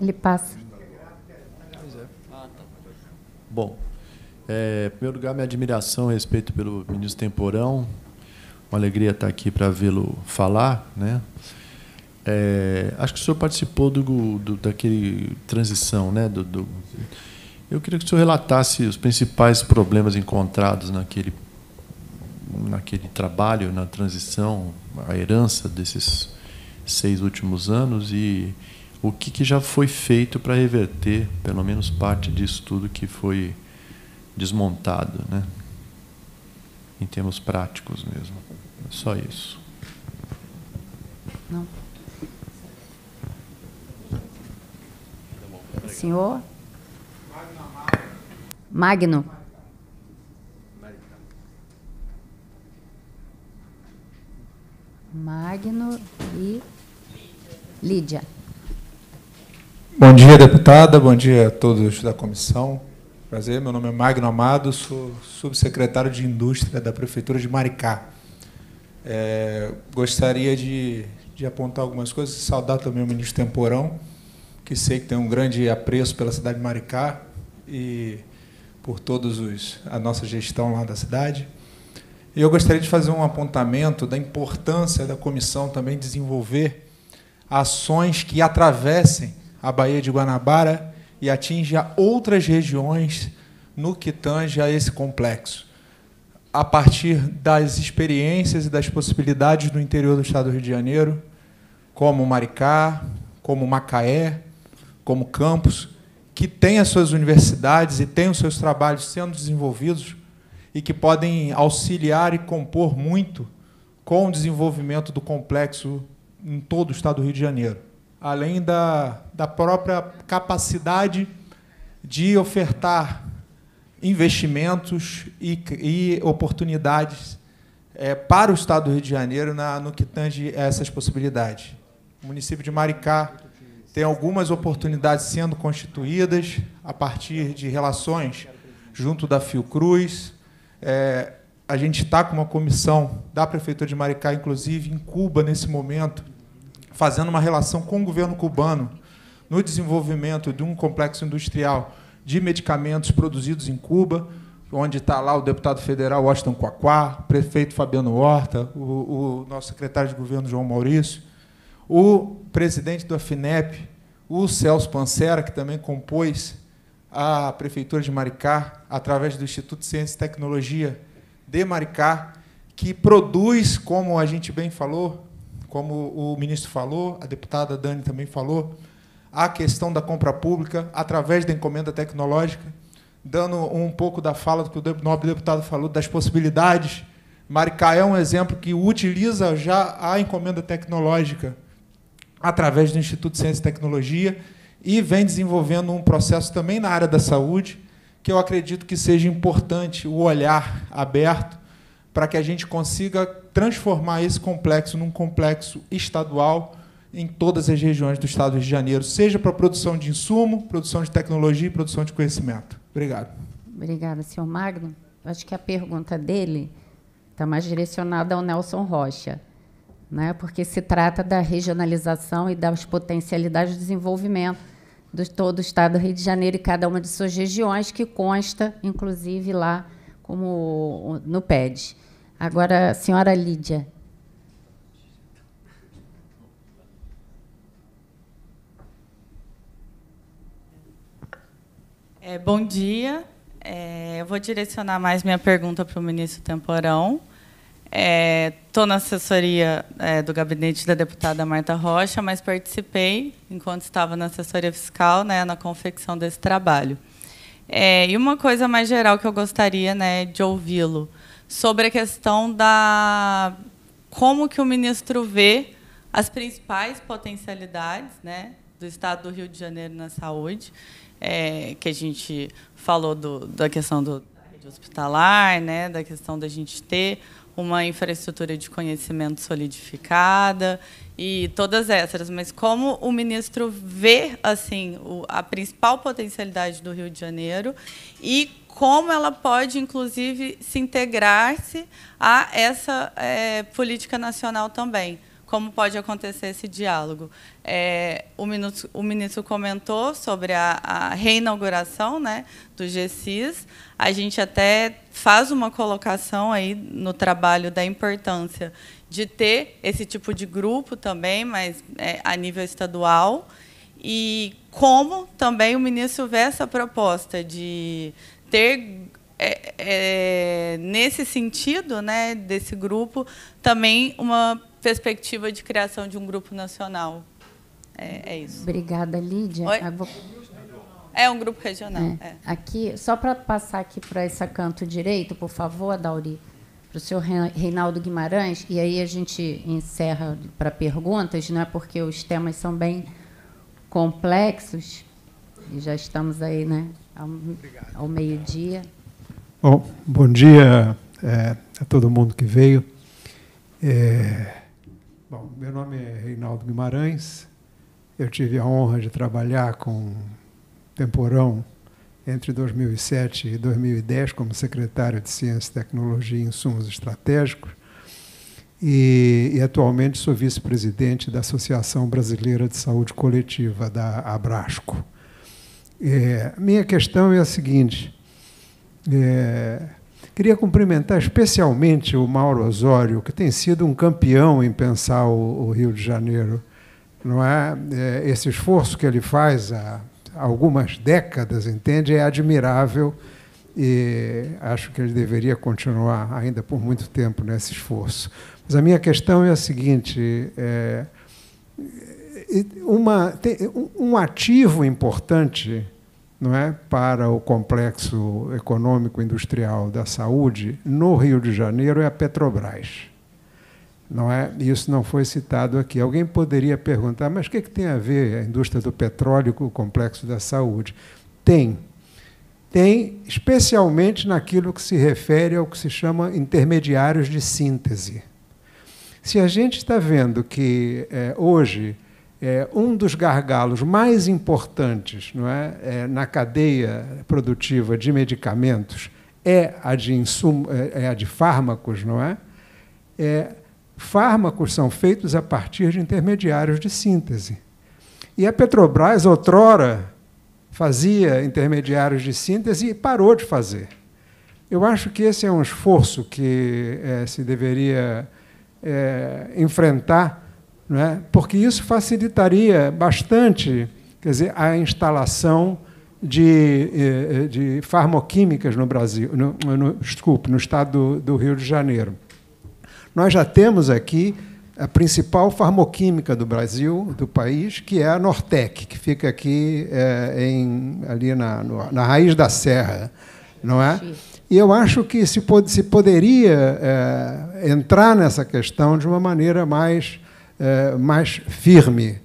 Ele passa. Bom, é, em primeiro lugar, minha admiração e respeito pelo ministro Temporão, uma alegria estar aqui para vê-lo falar, né? É, acho que o senhor participou do, do daquele transição, né? Do, do, eu queria que o senhor relatasse os principais problemas encontrados naquele naquele trabalho, na transição, a herança desses seis últimos anos e o que, que já foi feito para reverter, pelo menos parte disso tudo que foi desmontado, né? Em termos práticos mesmo. Só isso. Não. Senhor? Magno. Magno e Lídia. Bom dia, deputada. Bom dia a todos da comissão. Prazer, meu nome é Magno Amado, sou subsecretário de Indústria da Prefeitura de Maricá. É, gostaria de, de apontar algumas coisas, e saudar também o ministro Temporão, que sei que tem um grande apreço pela cidade de Maricá e por todos os a nossa gestão lá da cidade. E Eu gostaria de fazer um apontamento da importância da comissão também desenvolver ações que atravessem a Baía de Guanabara e atinja outras regiões no que tange a esse complexo a partir das experiências e das possibilidades do interior do estado do Rio de Janeiro, como Maricá, como Macaé, como Campos, que têm as suas universidades e têm os seus trabalhos sendo desenvolvidos e que podem auxiliar e compor muito com o desenvolvimento do complexo em todo o estado do Rio de Janeiro, além da, da própria capacidade de ofertar investimentos e, e oportunidades é, para o Estado do Rio de Janeiro na, no que tange a essas possibilidades. O município de Maricá tem algumas oportunidades sendo constituídas a partir de relações junto da Fiocruz. É, a gente está com uma comissão da Prefeitura de Maricá, inclusive, em Cuba, nesse momento, fazendo uma relação com o governo cubano no desenvolvimento de um complexo industrial de medicamentos produzidos em Cuba, onde está lá o deputado federal Washington Coacuá, o prefeito Fabiano Horta, o, o nosso secretário de governo João Maurício, o presidente do FINEP, o Celso Pancera, que também compôs a Prefeitura de Maricá, através do Instituto de Ciência e Tecnologia de Maricá, que produz, como a gente bem falou, como o ministro falou, a deputada Dani também falou, a questão da compra pública através da encomenda tecnológica, dando um pouco da fala do que o nobre deputado falou das possibilidades. Maricá é um exemplo que utiliza já a encomenda tecnológica através do Instituto de Ciência e Tecnologia e vem desenvolvendo um processo também na área da saúde, que eu acredito que seja importante o olhar aberto para que a gente consiga transformar esse complexo num complexo estadual em todas as regiões do Estado do Rio de Janeiro, seja para produção de insumo, produção de tecnologia e produção de conhecimento. Obrigado. Obrigada, senhor Magno. Acho que a pergunta dele está mais direcionada ao Nelson Rocha, né? porque se trata da regionalização e das potencialidades de desenvolvimento de todo o Estado do Rio de Janeiro e cada uma de suas regiões, que consta, inclusive, lá como no PED. Agora, senhora Lídia, É, bom dia. É, eu vou direcionar mais minha pergunta para o ministro Temporão. Estou é, na assessoria é, do gabinete da deputada Marta Rocha, mas participei, enquanto estava na assessoria fiscal, né, na confecção desse trabalho. É, e uma coisa mais geral que eu gostaria né, de ouvi-lo, sobre a questão da como que o ministro vê as principais potencialidades né, do Estado do Rio de Janeiro na saúde, é, que a gente falou do, da questão do hospitalar, né, da questão da gente ter uma infraestrutura de conhecimento solidificada e todas essas, mas como o ministro vê assim o, a principal potencialidade do Rio de Janeiro e como ela pode, inclusive, se integrar-se a essa é, política nacional também, como pode acontecer esse diálogo. É, o, ministro, o, ministro, comentou sobre a, a, reinauguração né, do GCIS. A gente até faz uma colocação aí no trabalho da importância de ter esse tipo de grupo também, mas é, a nível estadual. E como também o ministro vê essa proposta de ter é, é, nesse sentido, né, desse grupo, também uma perspectiva de criação de um grupo nacional. É, é isso. Obrigada, Lídia. Ah, é um grupo regional. É. É. Aqui, só para passar aqui para esse canto direito, por favor, Dauri, para o senhor Reinaldo Guimarães, e aí a gente encerra para perguntas, é porque os temas são bem complexos, e já estamos aí né, ao, ao meio-dia. Bom, bom dia é, a todo mundo que veio. É, bom, meu nome é Reinaldo Guimarães, eu tive a honra de trabalhar com Temporão entre 2007 e 2010 como secretário de Ciência, Tecnologia e Insumos Estratégicos e, e atualmente sou vice-presidente da Associação Brasileira de Saúde Coletiva, da Abrasco. É, minha questão é a seguinte, é, queria cumprimentar especialmente o Mauro Osório, que tem sido um campeão em pensar o, o Rio de Janeiro não é? é? Esse esforço que ele faz há algumas décadas, entende, é admirável e acho que ele deveria continuar ainda por muito tempo nesse esforço. Mas a minha questão é a seguinte: é, uma, tem, um ativo importante não é, para o complexo econômico industrial da saúde no Rio de Janeiro é a Petrobras. Não é? Isso não foi citado aqui. Alguém poderia perguntar, mas o que, é que tem a ver a indústria do petróleo com o complexo da saúde? Tem. Tem, especialmente naquilo que se refere ao que se chama intermediários de síntese. Se a gente está vendo que é, hoje é, um dos gargalos mais importantes não é, é, na cadeia produtiva de medicamentos é a de, insumo, é, é a de fármacos, não é? é? Fármacos são feitos a partir de intermediários de síntese. E a Petrobras, outrora, fazia intermediários de síntese e parou de fazer. Eu acho que esse é um esforço que é, se deveria é, enfrentar, é? porque isso facilitaria bastante quer dizer, a instalação de, eh, de farmoquímicas no Brasil, no, no, desculpe, no estado do, do Rio de Janeiro. Nós já temos aqui a principal farmoquímica do Brasil, do país, que é a Nortec, que fica aqui é, em, ali na, no, na raiz da serra, não é? E eu acho que se, se poderia é, entrar nessa questão de uma maneira mais, é, mais firme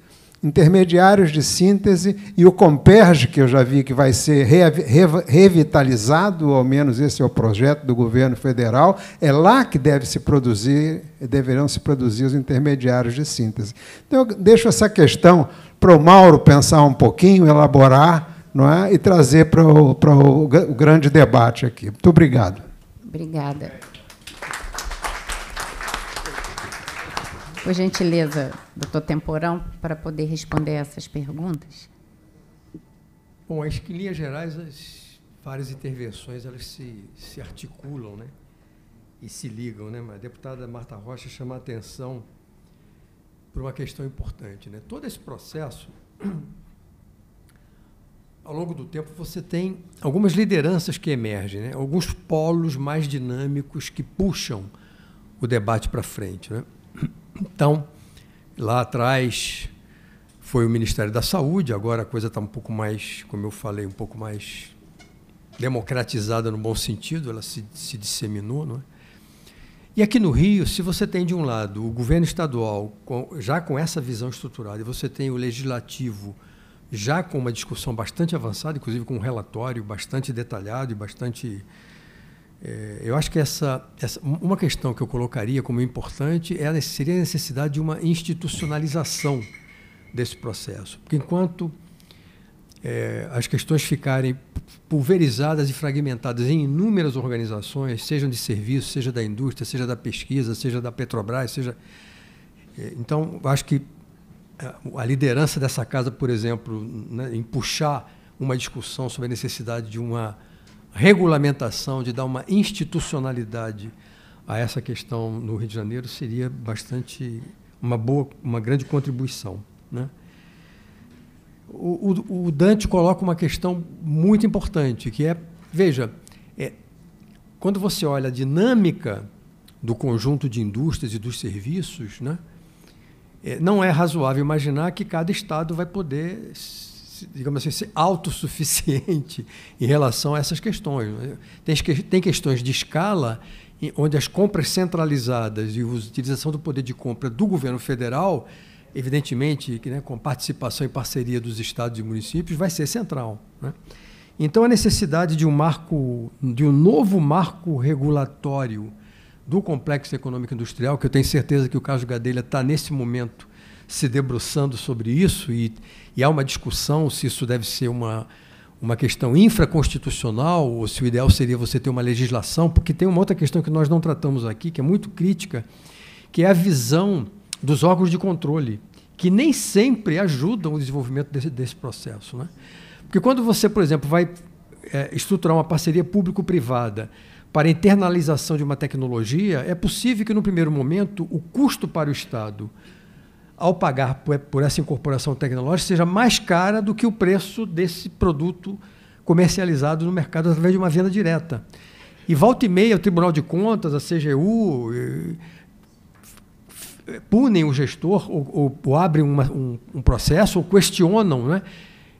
intermediários de síntese e o Comperge, que eu já vi que vai ser re, re, revitalizado, ou ao menos esse é o projeto do governo federal, é lá que deve se produzir, deverão se produzir os intermediários de síntese. Então, eu deixo essa questão para o Mauro pensar um pouquinho, elaborar não é? e trazer para o, para o grande debate aqui. Muito obrigado. Obrigada. Por gentileza doutor Temporão, para poder responder essas perguntas? Bom, acho que, em linhas gerais, as várias intervenções elas se, se articulam né? e se ligam. Né? A deputada Marta Rocha chama a atenção para uma questão importante. Né? Todo esse processo, ao longo do tempo, você tem algumas lideranças que emergem, né? alguns polos mais dinâmicos que puxam o debate para frente. Né? Então, Lá atrás foi o Ministério da Saúde, agora a coisa está um pouco mais, como eu falei, um pouco mais democratizada no bom sentido, ela se, se disseminou. Não é? E aqui no Rio, se você tem de um lado o governo estadual com, já com essa visão estruturada, e você tem o legislativo já com uma discussão bastante avançada, inclusive com um relatório bastante detalhado e bastante é, eu acho que essa, essa, uma questão que eu colocaria como importante é a, seria a necessidade de uma institucionalização desse processo. Porque enquanto é, as questões ficarem pulverizadas e fragmentadas em inúmeras organizações, sejam de serviço, seja da indústria, seja da pesquisa, seja da Petrobras, seja. É, então, acho que é, a liderança dessa casa, por exemplo, né, em puxar uma discussão sobre a necessidade de uma regulamentação, de dar uma institucionalidade a essa questão no Rio de Janeiro seria bastante uma boa, uma grande contribuição, né? O, o, o Dante coloca uma questão muito importante, que é, veja, é, quando você olha a dinâmica do conjunto de indústrias e dos serviços, né, é, não é razoável imaginar que cada estado vai poder digamos assim, ser autossuficiente <laughs> em relação a essas questões. Tem, tem questões de escala onde as compras centralizadas e a utilização do poder de compra do governo federal, evidentemente, né, com participação e parceria dos estados e municípios, vai ser central. Né? Então, a necessidade de um marco, de um novo marco regulatório do complexo econômico industrial, que eu tenho certeza que o Carlos Gadelha está nesse momento se debruçando sobre isso e, e há uma discussão se isso deve ser uma, uma questão infraconstitucional ou se o ideal seria você ter uma legislação, porque tem uma outra questão que nós não tratamos aqui, que é muito crítica, que é a visão dos órgãos de controle, que nem sempre ajudam o desenvolvimento desse, desse processo. Né? Porque quando você, por exemplo, vai é, estruturar uma parceria público-privada para internalização de uma tecnologia, é possível que, no primeiro momento, o custo para o Estado ao pagar por essa incorporação tecnológica, seja mais cara do que o preço desse produto comercializado no mercado através de uma venda direta. E volta e meia, o Tribunal de Contas, a CGU, punem o gestor ou, ou, ou abrem uma, um, um, processo ou questionam, né?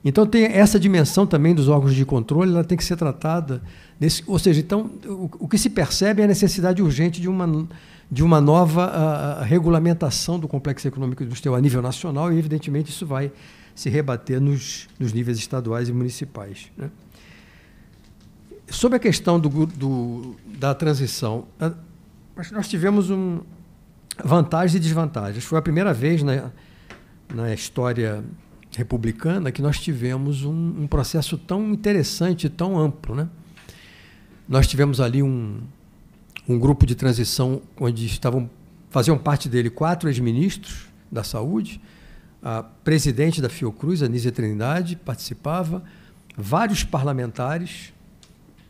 Então tem essa dimensão também dos órgãos de controle, ela tem que ser tratada nesse, ou seja, então o, o que se percebe é a necessidade urgente de uma de uma nova ah, ah, regulamentação do complexo econômico industrial a nível nacional e evidentemente isso vai se rebater nos, nos níveis estaduais e municipais. Né? Sobre a questão do, do da transição, a, ah, nós tivemos um, vantagens e desvantagens. Foi a primeira vez na, na história republicana que nós tivemos um, um processo tão interessante, tão amplo. Né? Nós tivemos ali um, um grupo de transição onde estavam faziam parte dele quatro ex-ministros da saúde, a presidente da Fiocruz, Anísia Trindade, participava, vários parlamentares,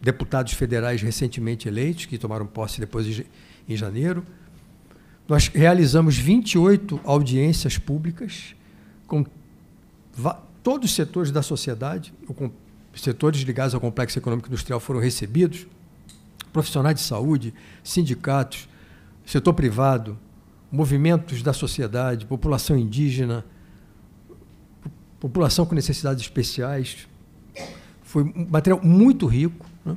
deputados federais recentemente eleitos, que tomaram posse depois em janeiro. Nós realizamos 28 audiências públicas com todos os setores da sociedade, setores ligados ao complexo econômico industrial foram recebidos, profissionais de saúde, sindicatos, setor privado, movimentos da sociedade, população indígena, população com necessidades especiais. Foi um material muito rico. Né?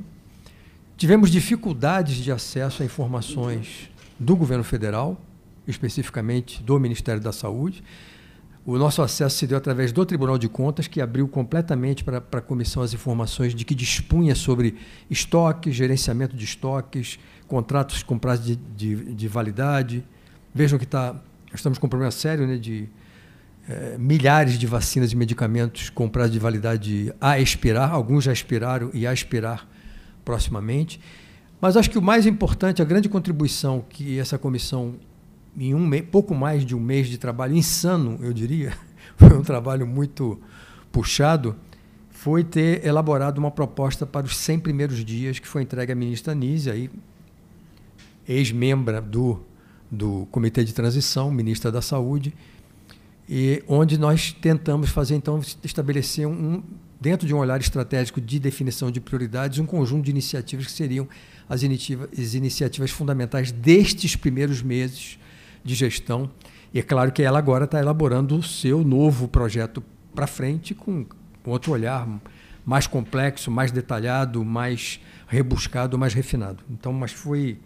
Tivemos dificuldades de acesso a informações do governo federal, especificamente do Ministério da Saúde. O nosso acesso se deu através do Tribunal de Contas, que abriu completamente para a comissão as informações de que dispunha sobre estoques, gerenciamento de estoques, contratos com prazo de, de, de validade. Vejam que tá, estamos com um problema sério né, de é, milhares de vacinas e medicamentos com prazo de validade a expirar, alguns já expiraram e a expirar proximamente. Mas acho que o mais importante, a grande contribuição que essa comissão em um pouco mais de um mês de trabalho insano, eu diria, <laughs> foi um trabalho muito puxado, foi ter elaborado uma proposta para os 100 primeiros dias que foi entregue à ministra aí ex-membra do, do Comitê de Transição, ministra da Saúde, e onde nós tentamos fazer, então, estabelecer, um, dentro de um olhar estratégico de definição de prioridades, um conjunto de iniciativas que seriam as iniciativas, as iniciativas fundamentais destes primeiros meses de gestão. E é claro que ela agora está elaborando o seu novo projeto para frente com outro olhar mais complexo, mais detalhado, mais rebuscado, mais refinado. Então, mas foi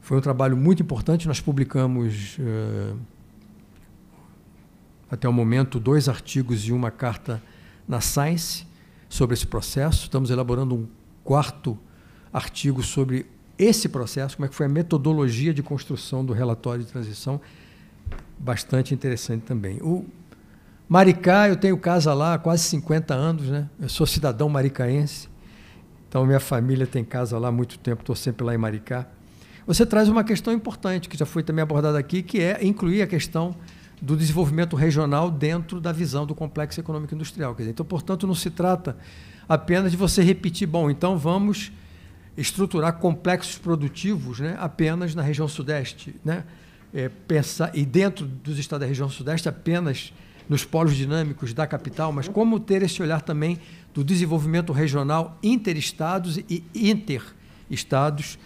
foi um trabalho muito importante. Nós publicamos uh, até o momento dois artigos e uma carta na Science sobre esse processo. Estamos elaborando um quarto artigo sobre esse processo, como é que foi a metodologia de construção do relatório de transição, bastante interessante também. O Maricá, eu tenho casa lá há quase 50 anos, né? Eu sou cidadão maricaense, então minha família tem casa lá há muito tempo, estou sempre lá em Maricá. Você traz uma questão importante, que já foi também abordada aqui, que é incluir a questão do desenvolvimento regional dentro da visão do complexo econômico industrial. Quer dizer, então, portanto, não se trata apenas de você repetir, bom, então vamos estruturar complexos produtivos né, apenas na região sudeste. Né? É, pensar, e dentro dos estados da região sudeste, apenas nos polos dinâmicos da capital, mas como ter esse olhar também do desenvolvimento regional interestados e interestados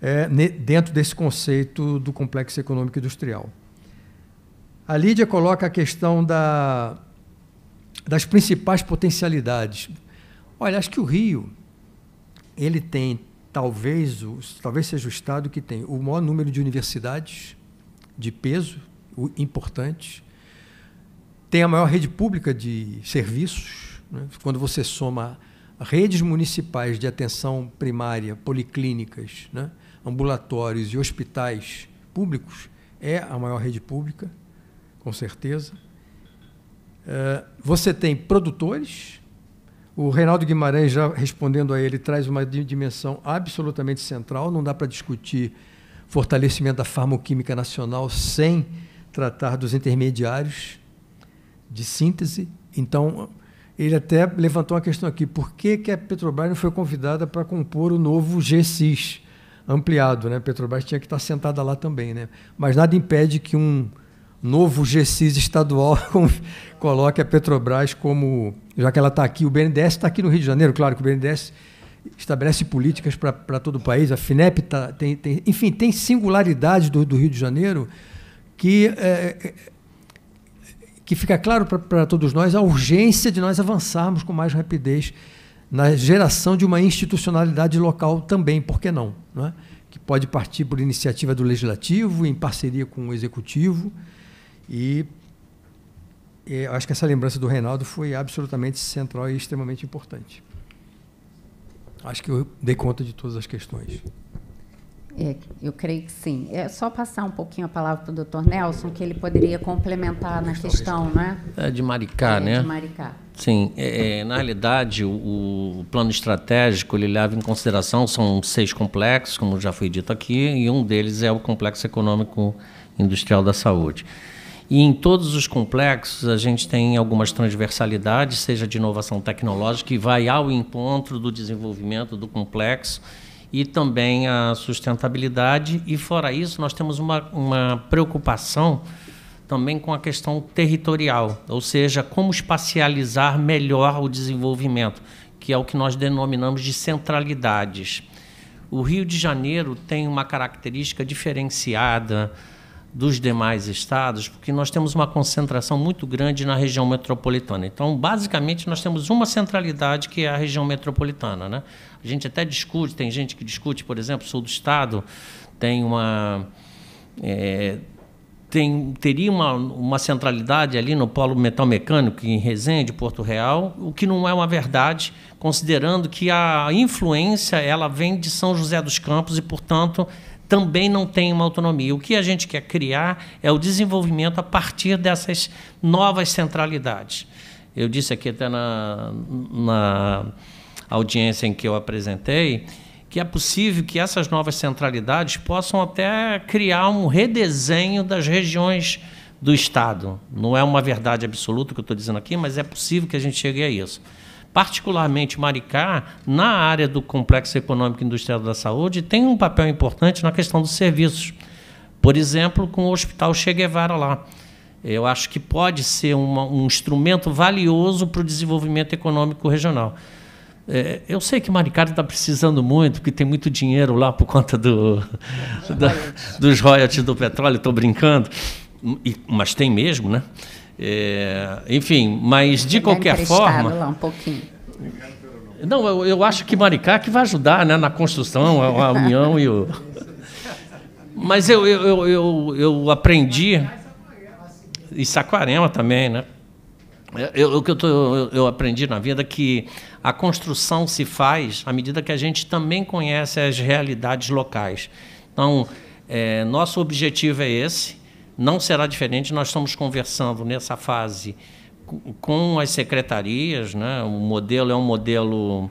é, dentro desse conceito do complexo econômico industrial. A Lídia coloca a questão da, das principais potencialidades. Olha, acho que o Rio ele tem talvez o, talvez seja o estado que tem o maior número de universidades de peso importante, tem a maior rede pública de serviços. Né? Quando você soma redes municipais de atenção primária, policlínicas, né? ambulatórios e hospitais públicos, é a maior rede pública, com certeza. Eh, você tem produtores, o Reinaldo Guimarães, já respondendo a ele, traz uma dimensão absolutamente central. Não dá para discutir fortalecimento da farmoquímica nacional sem tratar dos intermediários de síntese. Então, ele até levantou uma questão aqui: por que, que a Petrobras não foi convidada para compor o novo GCIS ampliado? Né? A Petrobras tinha que estar tá sentada lá também. Né? Mas nada impede que um novo GCIS estadual <laughs> coloque a Petrobras como, já que ela está aqui, o BNDES está aqui no Rio de Janeiro, claro que o BNDES estabelece políticas para todo o país, a FINEP tá, tem, tem, enfim, tem singularidades do, do Rio de Janeiro que, é, é que fica claro para todos nós a urgência de nós avançarmos com mais rapidez na geração de uma institucionalidade local também, por que não? não é? Que pode partir por iniciativa do legislativo, em parceria com o executivo e é, acho que essa lembrança do Reinaldo foi absolutamente central e extremamente importante. Acho que eu dei conta de todas as questões. É, eu creio que sim. É só passar um pouquinho a palavra para o doutor Nelson, que ele poderia complementar na questão, né? É de Maricá, é, né? De Maricá. Sim. É, é, na realidade, o, o, plano estratégico ele leva em consideração, são seis complexos, como já foi dito aqui, e um deles é o complexo econômico industrial da saúde. E em todos os complexos a gente tem algumas transversalidades, seja de inovação tecnológica, que vai ao encontro do desenvolvimento do complexo e também a sustentabilidade. E fora isso, nós temos uma, uma preocupação também com a questão territorial, ou seja, como espacializar melhor o desenvolvimento, que é o que nós denominamos de centralidades. O Rio de Janeiro tem uma característica diferenciada dos demais estados, porque nós temos uma concentração muito grande na região metropolitana. Então, basicamente, nós temos uma centralidade que é a região metropolitana. Né? A gente até discute, tem gente que discute, por exemplo, sul do estado tem uma. É, tem, teria uma, uma centralidade ali no polo metal mecânico em Resende, Porto Real, o que não é uma verdade, considerando que a influência ela vem de São José dos Campos e, portanto, também não tem uma autonomia. O que a gente quer criar é o desenvolvimento a partir dessas novas centralidades. Eu disse aqui até na, na audiência em que eu apresentei que é possível que essas novas centralidades possam até criar um redesenho das regiões do Estado. Não é uma verdade absoluta o que eu estou dizendo aqui, mas é possível que a gente chegue a isso particularmente Maricá, na área do complexo econômico e industrial da saúde, tem um papel importante na questão dos serviços. Por exemplo, com o Hospital Che Guevara lá. Eu acho que pode ser uma, um instrumento valioso para o desenvolvimento econômico regional. É, eu sei que Maricá está precisando muito, porque tem muito dinheiro lá por conta do, <laughs> da, dos royalties do petróleo, estou brincando, mas tem mesmo, né? É, enfim, mas de tá qualquer forma. Lá um pouquinho. Não, eu, eu, acho que Maricá que vai ajudar né, na construção, a, a união e o. <laughs> Mas eu, eu, eu, eu, aprendi. E Saquarema também, né? É, eu, eu, eu, eu aprendi na vida é que a construção se faz à medida que a gente também conhece as realidades locais. Então, é, nosso objetivo é esse, não será diferente. Nós estamos conversando nessa fase com as secretarias, né? o modelo é um modelo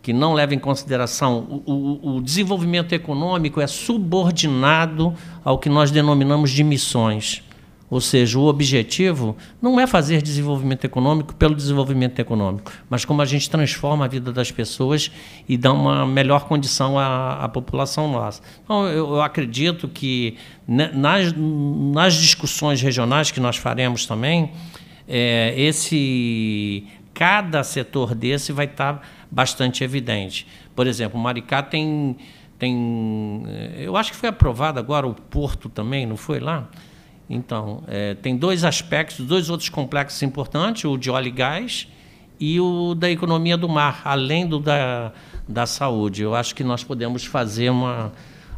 que não leva em consideração o, o, o desenvolvimento econômico é subordinado ao que nós denominamos de missões. Ou seja, o objetivo não é fazer desenvolvimento econômico pelo desenvolvimento econômico, mas como a gente transforma a vida das pessoas e dá uma melhor condição à, à população nossa. Então, eu, eu acredito que nas, nas, discussões regionais que nós faremos também, é, esse cada setor desse vai estar bastante evidente. Por exemplo, Maricá tem tem é, eu acho que foi aprovado agora o porto também, não foi lá? Então, é, tem dois aspectos, dois outros complexos importantes, o de óleo e gás e o da economia do mar, além do da, da saúde. Eu acho que nós podemos fazer uma,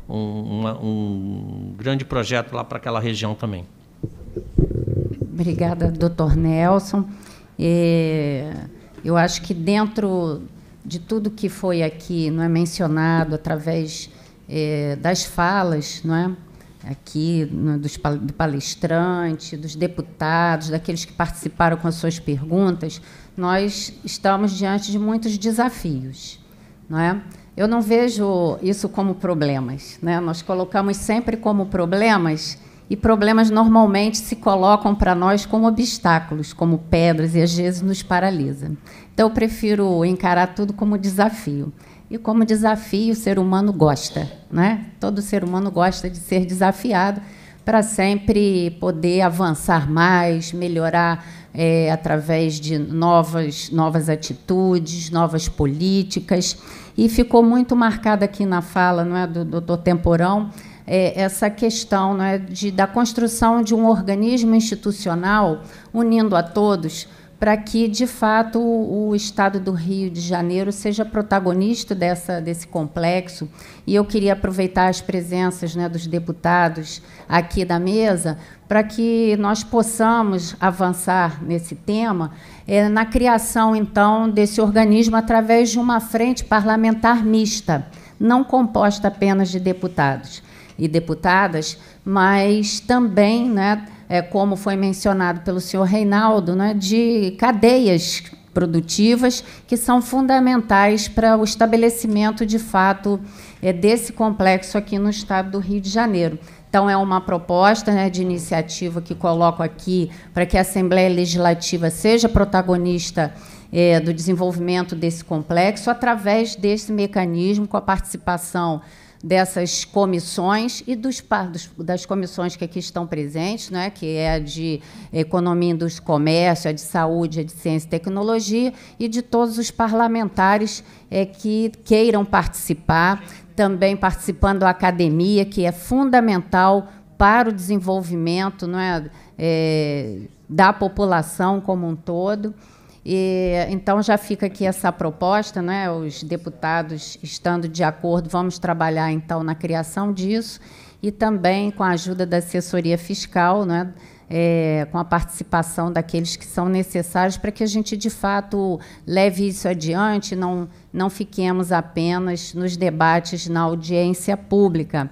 um, uma, um grande projeto lá para aquela região também. Obrigada, doutor Nelson. É, eu acho que dentro de tudo que foi aqui não é mencionado através é, das falas, não é? aqui dos, do palestrante, dos deputados, daqueles que participaram com as suas perguntas, nós estamos diante de muitos desafios, não é? Eu não vejo isso como problemas, né? Nós colocamos sempre como problemas e problemas normalmente se colocam para nós como obstáculos, como pedras e às vezes nos paralisa. Então eu prefiro encarar tudo como desafio. E como desafio, o ser humano gosta, né? Todo ser humano gosta de ser desafiado para sempre poder avançar mais, melhorar é, através de novas, novas atitudes, novas políticas. E ficou muito marcada aqui na fala não é, do doutor Temporão é, essa questão não é, de, da construção de um organismo institucional unindo a todos para que, de fato, o, o Estado do Rio de Janeiro seja protagonista dessa, desse complexo. E eu queria aproveitar as presenças né, dos deputados aqui da mesa para que nós possamos avançar nesse tema é, na criação, então, desse organismo através de uma frente parlamentar mista, não composta apenas de deputados e deputadas, mas também... Né, é, como foi mencionado pelo senhor Reinaldo, né, de cadeias produtivas que são fundamentais para o estabelecimento de fato é, desse complexo aqui no estado do Rio de Janeiro. Então, é uma proposta né, de iniciativa que coloco aqui para que a Assembleia Legislativa seja protagonista é, do desenvolvimento desse complexo através desse mecanismo, com a participação dessas comissões e dos, dos, das comissões que aqui estão presentes, né, que é a de Economia dos Comércio, a de Saúde, a de Ciência e Tecnologia, e de todos os parlamentares é, que queiram participar, também participando da academia, que é fundamental para o desenvolvimento não é, é da população como um todo. E, então já fica aqui essa proposta, né? Os deputados estando de acordo, vamos trabalhar então na criação disso e também com a ajuda da assessoria fiscal, né? É, com a participação daqueles que são necessários para que a gente de fato leve isso adiante, não não fiquemos apenas nos debates na audiência pública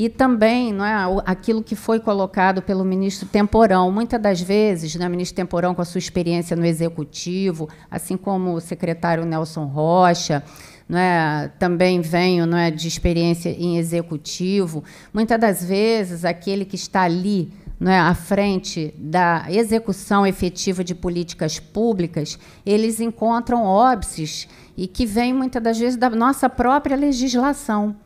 e também não é, aquilo que foi colocado pelo ministro Temporão. Muitas das vezes, né, o ministro Temporão, com a sua experiência no executivo, assim como o secretário Nelson Rocha, não é, também venho não é, de experiência em executivo. Muitas das vezes, aquele que está ali não é, à frente da execução efetiva de políticas públicas, eles encontram óbices e que vêm muitas das vezes da nossa própria legislação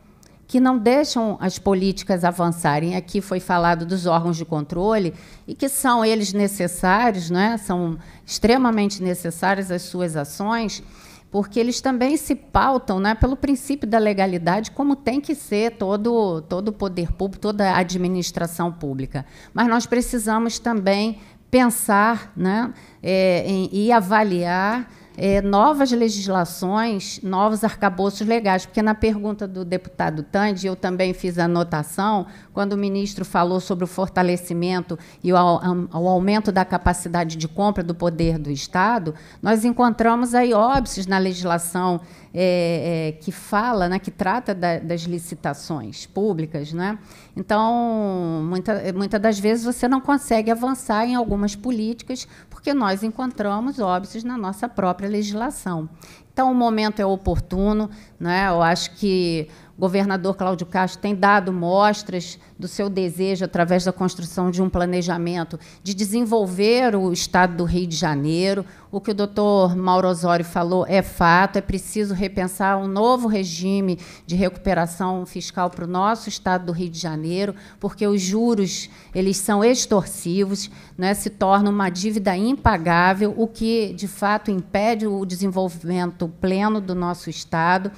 que não deixam as políticas avançarem. Aqui foi falado dos órgãos de controle e que são eles necessários, né? são extremamente necessárias as suas ações, porque eles também se pautam né, pelo princípio da legalidade, como tem que ser todo todo poder público, toda a administração pública. Mas nós precisamos também pensar né, é, em, e avaliar é, novas legislações, novos arcabouços legais. Porque na pergunta do deputado Tandi, eu também fiz a anotação, quando o ministro falou sobre o fortalecimento e o, o aumento da capacidade de compra do poder do Estado, nós encontramos aí óbices na legislação é, é, que fala, né, que trata da, das licitações públicas. Né? Então, muitas muita das vezes você não consegue avançar em algumas políticas porque nós encontramos óbitos na nossa própria legislação. Então, o momento é oportuno, né? eu acho que o governador Cláudio Castro tem dado mostras do seu desejo, através da construção de um planejamento, de desenvolver o estado do Rio de Janeiro. O que o doutor Mauro Osório falou é fato, é preciso repensar um novo regime de recuperação fiscal para o nosso estado do Rio de Janeiro, porque os juros eles são extorsivos, né, se torna uma dívida impagável, o que, de fato, impede o desenvolvimento pleno do nosso estado.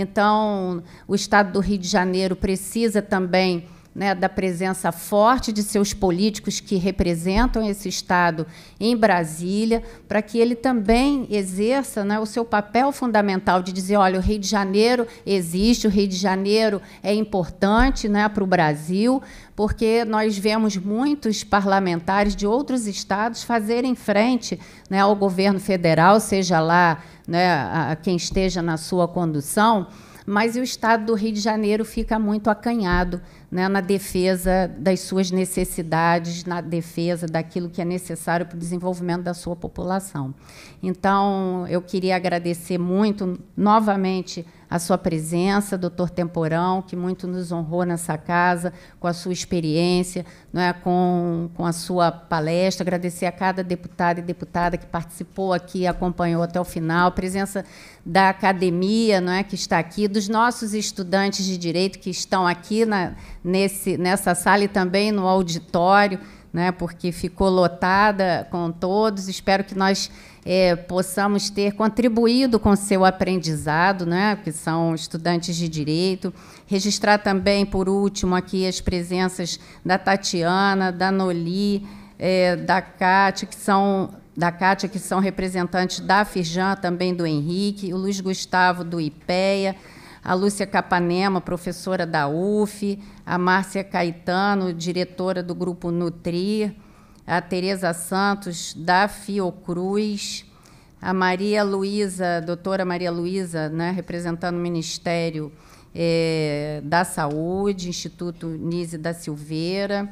Então, o Estado do Rio de Janeiro precisa também né, da presença forte de seus políticos que representam esse Estado em Brasília, para que ele também exerça né, o seu papel fundamental de dizer: olha, o Rio de Janeiro existe, o Rio de Janeiro é importante né, para o Brasil, porque nós vemos muitos parlamentares de outros estados fazerem frente né, ao governo federal, seja lá né, a, quem esteja na sua condução, mas o estado do Rio de Janeiro fica muito acanhado né, na defesa das suas necessidades, na defesa daquilo que é necessário para o desenvolvimento da sua população. Então, eu queria agradecer muito novamente a sua presença, doutor Temporão, que muito nos honrou nessa casa, com a sua experiência, não é, com, com a sua palestra. Agradecer a cada deputado e deputada que participou aqui, acompanhou até o final, a presença da academia não é, que está aqui, dos nossos estudantes de direito que estão aqui na, nesse, nessa sala e também no auditório, né, porque ficou lotada com todos. Espero que nós é, possamos ter contribuído com seu aprendizado, né, que são estudantes de direito. Registrar também, por último, aqui as presenças da Tatiana, da Noli, é, da Kátia, que são da Cátia, que são representantes da Firjan, também do Henrique, o Luiz Gustavo do IPEA, a Lúcia Capanema, professora da UF, a Márcia Caetano, diretora do grupo Nutrir, a Tereza Santos da Fiocruz, a Maria Luísa, doutora Maria Luísa, né, representando o Ministério é, da Saúde, Instituto Nise da Silveira,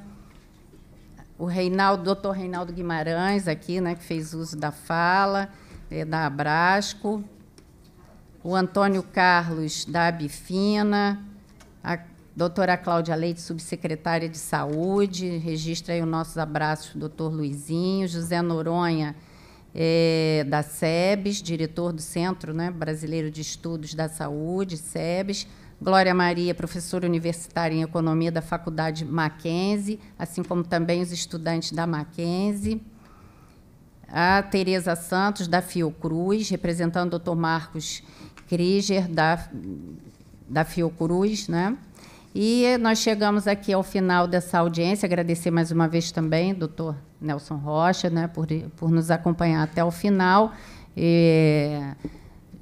o Reinaldo, doutor Reinaldo Guimarães aqui, né, que fez uso da fala, é, da Abrasco, o Antônio Carlos da Abifina, a Doutora Cláudia Leite, subsecretária de Saúde, registra aí os nossos abraços, doutor Luizinho, José Noronha, é, da SEBS, diretor do Centro né, Brasileiro de Estudos da Saúde, SEBS, Glória Maria, professora universitária em Economia da Faculdade Mackenzie, assim como também os estudantes da Mackenzie, a Tereza Santos, da Fiocruz, representando o doutor Marcos Krieger, da, da Fiocruz, né? E nós chegamos aqui ao final dessa audiência. Agradecer mais uma vez também, doutor Nelson Rocha, né, por, por nos acompanhar até o final. E,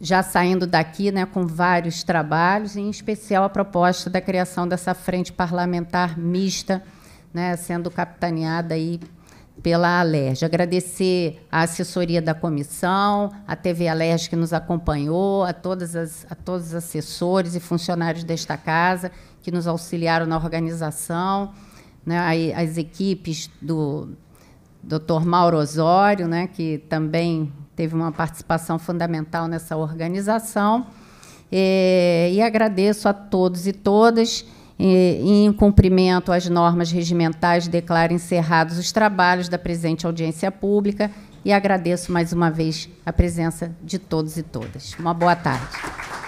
já saindo daqui né, com vários trabalhos, em especial a proposta da criação dessa frente parlamentar mista, né, sendo capitaneada aí pela Alerj. Agradecer a assessoria da comissão, a TV Alerj que nos acompanhou, a, todas as, a todos os assessores e funcionários desta casa que nos auxiliaram na organização, né, as equipes do Dr. Mauro Osório, né, que também teve uma participação fundamental nessa organização. É, e agradeço a todos e todas. E, em cumprimento às normas regimentais, declaro encerrados os trabalhos da presente audiência pública e agradeço mais uma vez a presença de todos e todas. Uma boa tarde.